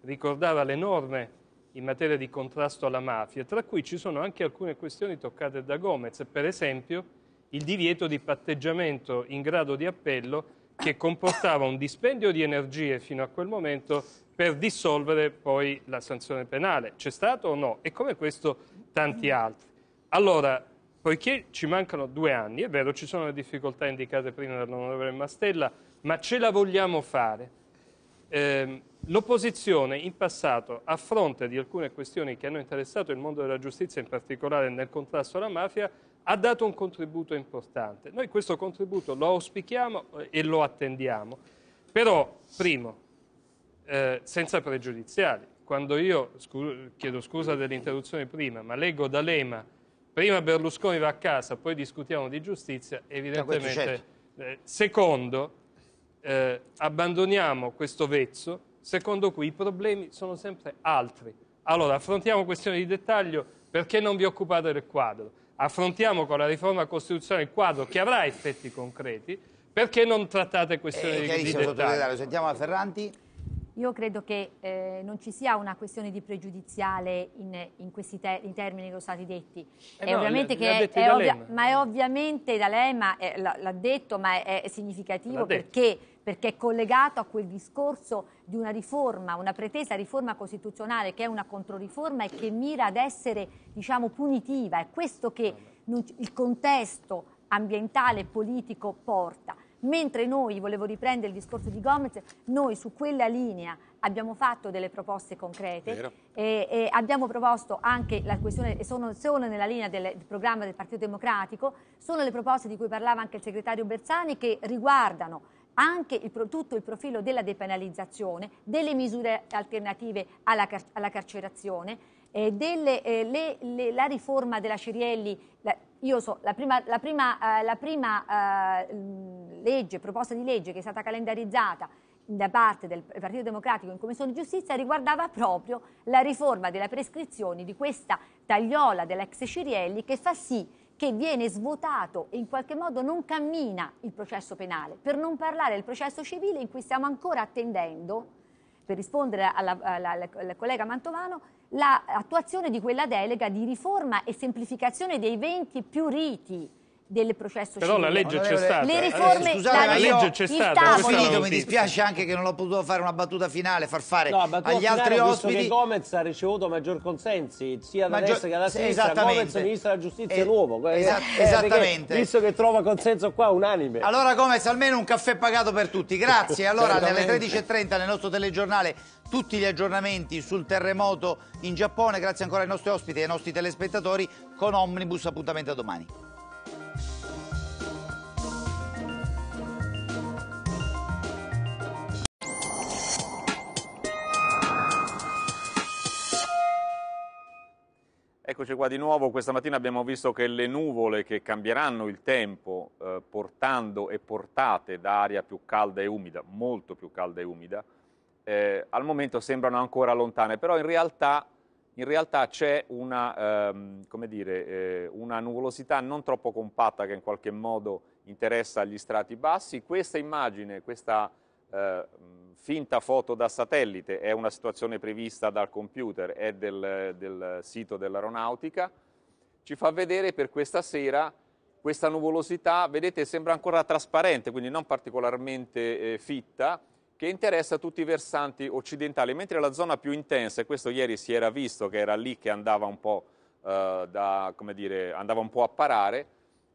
ricordava le norme in materia di contrasto alla mafia, tra cui ci sono anche alcune questioni toccate da Gomez, per esempio il divieto di patteggiamento in grado di appello che comportava un dispendio di energie fino a quel momento per dissolvere poi la sanzione penale. C'è stato o no? E come questo tanti altri. Allora, Poiché ci mancano due anni, è vero, ci sono le difficoltà indicate prima dall'onorevole Mastella, ma ce la vogliamo fare. Eh, l'opposizione in passato, a fronte di alcune questioni che hanno interessato il mondo della giustizia, in particolare nel contrasto alla mafia, ha dato un contributo importante. Noi questo contributo lo auspichiamo eh, e lo attendiamo, però, primo, eh, senza pregiudiziali. Quando io, scu- chiedo scusa dell'interruzione prima, ma leggo da Lema prima Berlusconi va a casa, poi discutiamo di giustizia, evidentemente. Cioè, eh, secondo, eh, abbandoniamo questo vezzo, secondo cui i problemi sono sempre altri. Allora, affrontiamo questioni di dettaglio, perché non vi occupate del quadro? Affrontiamo con la riforma costituzionale il quadro che avrà effetti concreti, perché non trattate questioni eh, di, di dettaglio? sentiamo a Ferranti. Io credo che eh, non ci sia una questione di pregiudiziale in, in questi te- in termini che sono stati detti. Eh è no, le, che è, è ovvia- ma è ovviamente D'Alema l'ha detto, ma è, è significativo perché, perché, è collegato a quel discorso di una riforma, una pretesa riforma costituzionale che è una controriforma e che mira ad essere diciamo, punitiva. È questo che non, il contesto ambientale e politico porta. Mentre noi, volevo riprendere il discorso di Gomez, noi su quella linea abbiamo fatto delle proposte concrete e, e, abbiamo proposto anche la questione, e sono nella linea del, del, programma del Partito Democratico, sono le proposte di cui parlava anche il segretario Bersani che riguardano anche il, tutto il profilo della depenalizzazione, delle misure alternative alla, car alla carcerazione, eh, delle, eh, le, le, la riforma della Cirielli, la, io so, la prima, la prima, eh, la prima eh, legge, proposta di legge che è stata calendarizzata da parte del Partito Democratico in Commissione di Giustizia riguardava proprio la riforma della prescrizione di questa tagliola dell'ex Cirielli che fa sì che viene svuotato e in qualche modo non cammina il processo penale, per non parlare del processo civile in cui stiamo ancora attendendo, per rispondere alla, alla, alla, al collega Mantovano, l'attuazione la di quella delega di riforma e semplificazione dei 20 più riti del processo Però civile. la legge c'è stata. Le riforme, Scusate, la, legge c'è stata. ho Finito, mi dispiace anche che non l'ho potuto fare una battuta finale, far fare no, agli altri ospiti. Che Gomez ha ricevuto maggior consensi sia da Maggio... destra che da sinistra. Gomez è ministro della giustizia eh, nuovo. Esa eh, esattamente. visto che trova consenso qua unanime. Allora Gomez almeno un caffè pagato per tutti. Grazie. Allora alle 13.30 nel nostro telegiornale tutti gli aggiornamenti sul terremoto in Giappone. Grazie ancora ai nostri ospiti e ai nostri telespettatori con Omnibus appuntamento a domani. Eccoci qua di nuovo, questa mattina abbiamo visto che le nuvole che cambieranno il tempo eh, portando e portate da aria più calda e umida, molto più calda e umida, eh, al momento sembrano ancora lontane, però in realtà, realtà c'è una, ehm, dire, eh, una nuvolosità non troppo compatta che in qualche modo interessa gli strati bassi. Questa immagine, questa eh, finta foto da satellite, è una situazione prevista dal computer è del, del sito dell'aeronautica, ci fa vedere per questa sera questa nuvolosità, vedete sembra ancora trasparente, quindi non particolarmente eh, fitta, che interessa tutti i versanti occidentali, mentre la zona più intensa, e questo ieri si era visto che era lì che andava un po', eh, da, dire, andava un po a parare,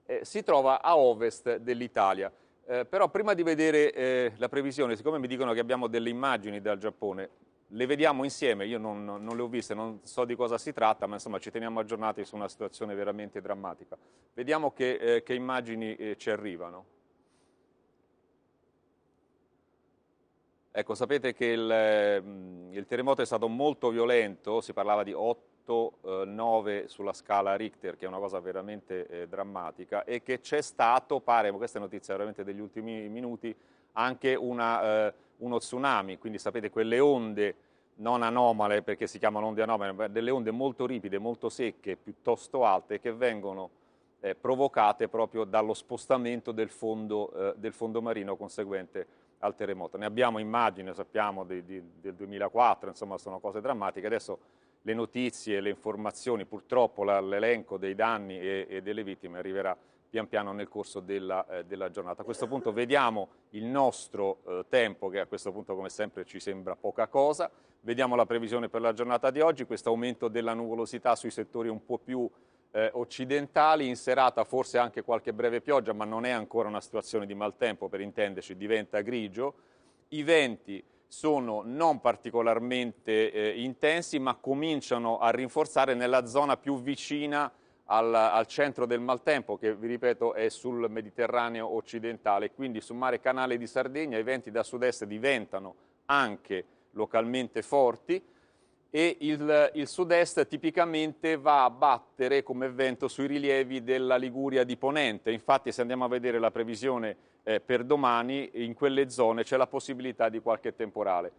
eh, si trova a ovest dell'Italia. Eh, però prima di vedere eh, la previsione, siccome mi dicono che abbiamo delle immagini dal Giappone, le vediamo insieme, io non, non, le ho viste, non so di cosa si tratta, ma insomma ci teniamo aggiornati su una situazione veramente drammatica. Vediamo che, eh, che immagini eh, ci arrivano. Ecco, sapete che il, mm, il terremoto è stato molto violento, si parlava di 8 8,9 eh, sulla scala Richter, che è una cosa veramente eh, drammatica, e che c'è stato, pare, questa è notizia veramente degli ultimi minuti, anche una, eh, uno tsunami, quindi sapete quelle onde non anomale, perché si chiamano onde anomale, ma delle onde molto ripide, molto secche, piuttosto alte, che vengono eh, provocate proprio dallo spostamento del fondo, eh, del fondo marino conseguente al terremoto. Ne abbiamo immagini, sappiamo, di, di, del 2004, insomma sono cose drammatiche. Adesso le notizie, le informazioni, purtroppo l'elenco dei danni e, e, delle vittime arriverà pian piano nel corso della, eh, della giornata. A questo punto vediamo il nostro eh, tempo, che a questo punto come sempre ci sembra poca cosa, vediamo la previsione per la giornata di oggi, questo aumento della nuvolosità sui settori un po' più eh, occidentali, in serata forse anche qualche breve pioggia, ma non è ancora una situazione di maltempo, per intenderci, diventa grigio, i venti sono non particolarmente eh, intensi ma cominciano a rinforzare nella zona più vicina al, al, centro del maltempo che vi ripeto è sul Mediterraneo occidentale quindi sul mare canale di Sardegna i venti da sud-est diventano anche localmente forti e il, il sud-est tipicamente va a battere come vento sui rilievi della Liguria di Ponente. Infatti se andiamo a vedere la previsione eh, per domani, in quelle zone c'è la possibilità di qualche temporale.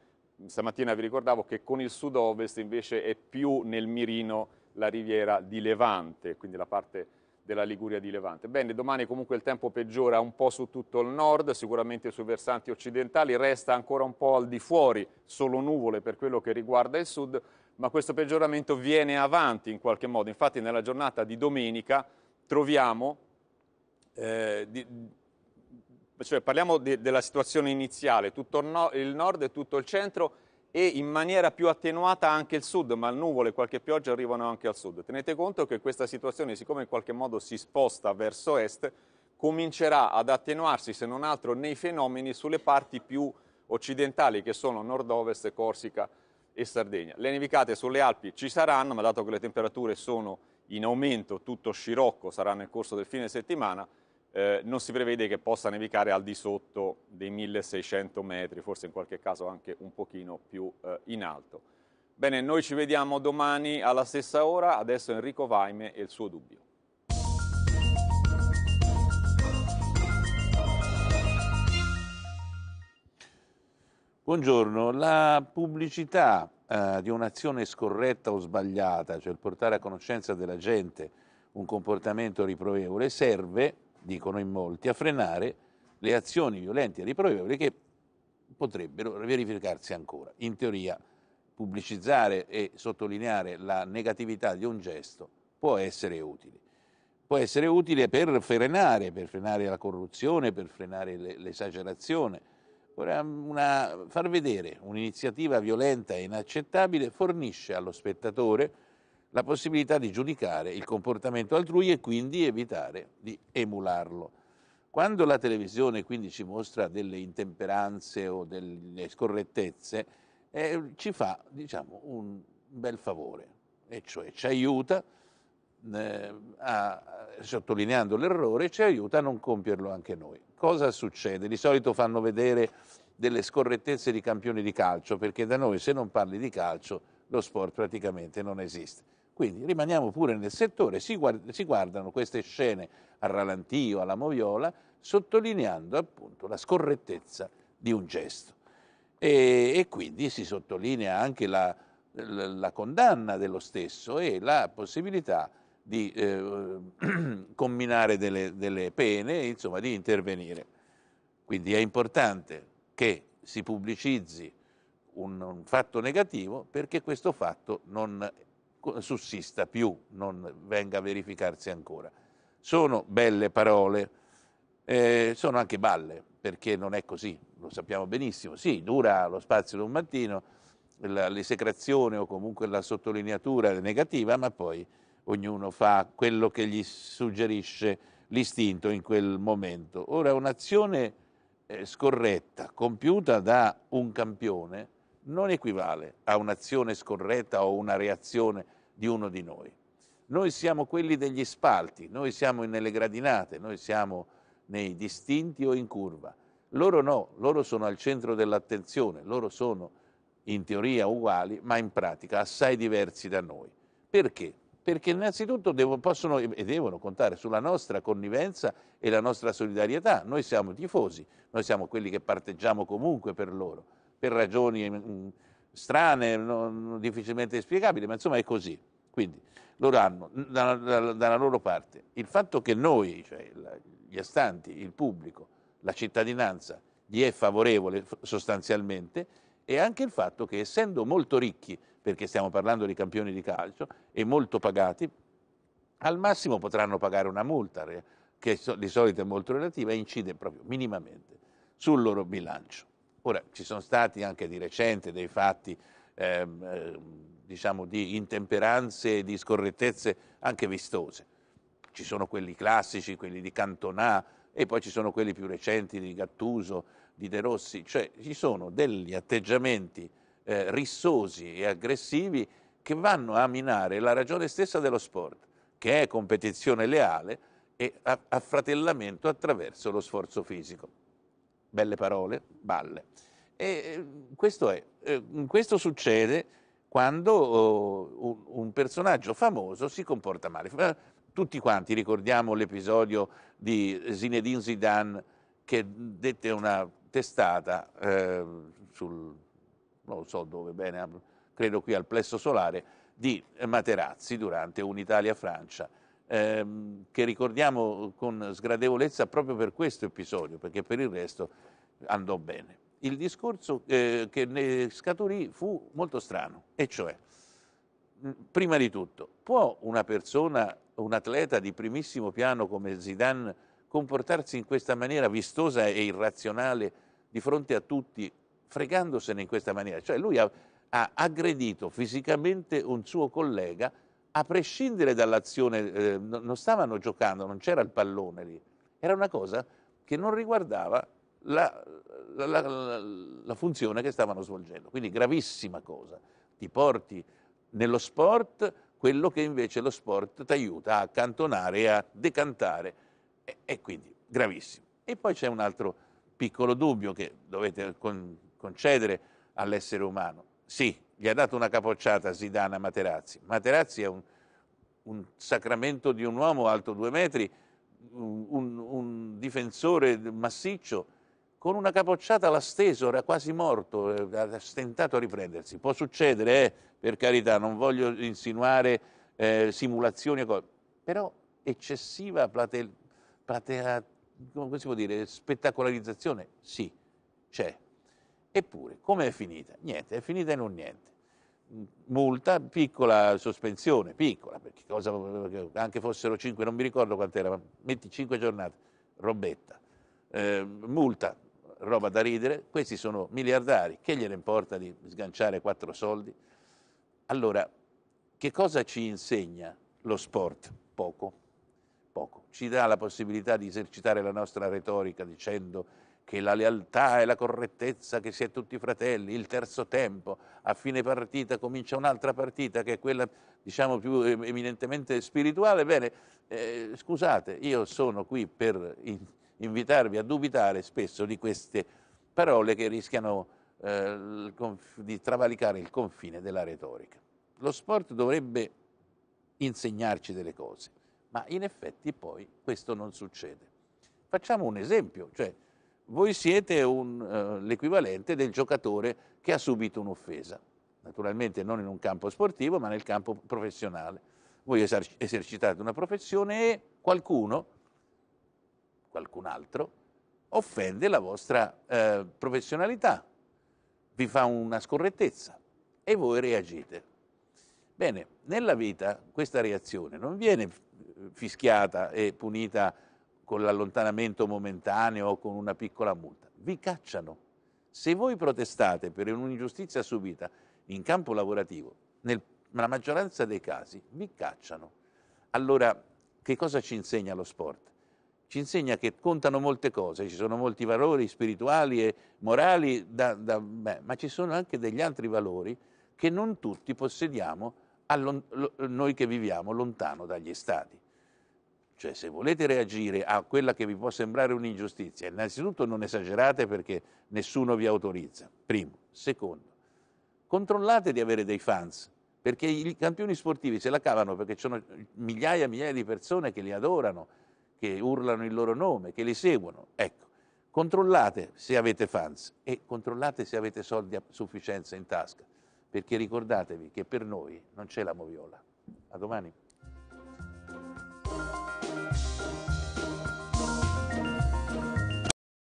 Stamattina vi ricordavo che con il sud-ovest invece è più nel mirino la riviera di Levante, quindi la parte della Liguria di Levante. Bene, domani comunque il tempo peggiora un po' su tutto il nord, sicuramente sui versanti occidentali, resta ancora un po' al di fuori, solo nuvole per quello che riguarda il sud, ma questo peggioramento viene avanti in qualche modo. Infatti nella giornata di domenica troviamo, eh, di, cioè parliamo de, della situazione iniziale, tutto il nord e tutto il centro e in maniera più attenuata anche il sud, ma nuvole e qualche pioggia arrivano anche al sud. Tenete conto che questa situazione, siccome in qualche modo si sposta verso est, comincerà ad attenuarsi, se non altro, nei fenomeni sulle parti più occidentali, che sono nord-ovest, Corsica e Sardegna. Le nevicate sulle Alpi ci saranno, ma dato che le temperature sono in aumento, tutto scirocco sarà nel corso del fine settimana, eh, non si prevede che possa nevicare al di sotto dei 1600 metri, forse in qualche caso anche un pochino più eh, in alto. Bene, noi ci vediamo domani alla stessa ora, adesso Enrico Vaime e il suo dubbio. Buongiorno, la pubblicità eh, di un'azione scorretta o sbagliata, cioè il portare a conoscenza della gente un comportamento riprovevole, serve dicono in molti, a frenare le azioni violente e riprovevoli che potrebbero verificarsi ancora. In teoria, pubblicizzare e sottolineare la negatività di un gesto può essere utile. Può essere utile per frenare, per frenare la corruzione, per frenare l'esagerazione. Una, far vedere un'iniziativa violenta e inaccettabile fornisce allo spettatore la possibilità di giudicare il comportamento altrui e quindi evitare di emularlo. Quando la televisione quindi ci mostra delle intemperanze o delle scorrettezze, eh, ci fa diciamo, un bel favore, e cioè ci aiuta, eh, a, sottolineando l'errore, ci aiuta a non compierlo anche noi. Cosa succede? Di solito fanno vedere delle scorrettezze di campioni di calcio, perché da noi se non parli di calcio lo sport praticamente non esiste. Quindi rimaniamo pure nel settore, si, guard- si guardano queste scene al ralantio, alla moviola, sottolineando appunto la scorrettezza di un gesto. E, e quindi si sottolinea anche la, la, la, condanna dello stesso e la possibilità di eh, combinare delle, delle pene, insomma di intervenire. Quindi è importante che si pubblicizzi un, un fatto negativo perché questo fatto non sussista più, non venga a verificarsi ancora. Sono belle parole, eh, sono anche balle, perché non è così, lo sappiamo benissimo. Sì, dura lo spazio di un mattino, l'esecrazione o comunque la sottolineatura è negativa, ma poi ognuno fa quello che gli suggerisce l'istinto in quel momento. Ora, un'azione eh, scorretta, compiuta da un campione, non equivale a un'azione scorretta o una reazione di uno di noi. Noi siamo quelli degli spalti, noi siamo nelle gradinate, noi siamo nei distinti o in curva. Loro no, loro sono al centro dell'attenzione, loro sono in teoria uguali, ma in pratica assai diversi da noi. Perché? Perché innanzitutto devo, possono e devono contare sulla nostra connivenza e la nostra solidarietà. Noi siamo tifosi, noi siamo quelli che parteggiamo comunque per loro per ragioni mm, strane, non, difficilmente spiegabili, ma insomma è così. Quindi loro hanno dalla, dalla, loro parte il fatto che noi, cioè gli astanti, il pubblico, la cittadinanza, gli è favorevole sostanzialmente e anche il fatto che essendo molto ricchi, perché stiamo parlando di campioni di calcio, e molto pagati, al massimo potranno pagare una multa, che di solito è molto relativa, e incide proprio minimamente sul loro bilancio. Ora, ci sono stati anche di recente dei fatti ehm, eh, diciamo, di intemperanze e di scorrettezze anche vistose. Ci sono quelli classici, quelli di Cantonà e poi ci sono quelli più recenti di Gattuso, di De Rossi, cioè ci sono degli atteggiamenti eh, rissosi e aggressivi che vanno a minare la ragione stessa dello sport, che è competizione leale e affratellamento attraverso lo sforzo fisico belle parole, balle. E eh, questo è, eh, questo succede quando oh, un personaggio famoso si comporta male. Tutti quanti ricordiamo l'episodio di Zinedine Zidane che dette una testata eh, sul, non so dove, bene, credo qui al plesso solare, di Materazzi durante un'Italia-Francia ehm, che ricordiamo con sgradevolezza proprio per questo episodio, perché per il resto andò bene. Il discorso eh, che ne scaturì fu molto strano, e cioè, mm, prima di tutto, può una persona, un atleta di primissimo piano come Zidane, comportarsi in questa maniera vistosa e irrazionale di fronte a tutti, fregandosene in questa maniera? Cioè lui ha, ha aggredito fisicamente un suo collega a prescindere dall'azione, eh, non stavano giocando, non c'era il pallone lì, era una cosa che non riguardava la, la, la, la, funzione che stavano svolgendo. Quindi gravissima cosa, ti porti nello sport quello che invece lo sport ti aiuta a cantonare e a decantare e, e quindi gravissimo. E poi c'è un altro piccolo dubbio che dovete con, concedere all'essere umano. Sì, gli ha dato una capocciata Zidane a Materazzi. Materazzi è un, un sacramento di un uomo alto due metri, un, un, difensore massiccio, con una capocciata l'ha steso, era quasi morto, eh, ha stentato a riprendersi. Può succedere, eh, per carità, non voglio insinuare eh, simulazioni, però eccessiva plate, platea, come si può dire, spettacolarizzazione, sì, c'è. Eppure, come è finita? Niente, è finita in un niente multa, piccola sospensione, piccola, perché cosa, anche fossero 5, non mi ricordo quant'era, ma metti 5 giornate, robetta, eh, multa, roba da ridere, questi sono miliardari, che gliene importa di sganciare quattro soldi? Allora, che cosa ci insegna lo sport? Poco, poco. Ci dà la possibilità di esercitare la nostra retorica dicendo che la lealtà e la correttezza, che si è tutti fratelli, il terzo tempo, a fine partita comincia un'altra partita che è quella diciamo più eminentemente spirituale, bene, eh, scusate, io sono qui per in, invitarvi a dubitare spesso di queste parole che rischiano eh, di travalicare il confine della retorica. Lo sport dovrebbe insegnarci delle cose, ma in effetti poi questo non succede. Facciamo un esempio, cioè voi siete un, uh, l'equivalente del giocatore che ha subito un'offesa, naturalmente non in un campo sportivo ma nel campo professionale. Voi esercitate una professione e qualcuno, qualcun altro, offende la vostra uh, professionalità, vi fa una scorrettezza e voi reagite. Bene, nella vita questa reazione non viene eh, fischiata e punita con l'allontanamento momentaneo o con una piccola multa. Vi cacciano. Se voi protestate per un'ingiustizia subita in campo lavorativo, nella maggioranza dei casi vi cacciano. Allora, che cosa ci insegna lo sport? Ci insegna che contano molte cose, ci sono molti valori spirituali e morali, da, da, beh, ma ci sono anche degli altri valori che non tutti possediamo noi che viviamo lontano dagli stati. Cioè, se volete reagire a quella che vi può sembrare un'ingiustizia, innanzitutto non esagerate perché nessuno vi autorizza, primo. Secondo, controllate di avere dei fans, perché i campioni sportivi se la cavano perché ci sono migliaia e migliaia di persone che li adorano, che urlano il loro nome, che li seguono. Ecco, controllate se avete fans e controllate se avete soldi a sufficienza in tasca, perché ricordatevi che per noi non c'è la moviola. A domani.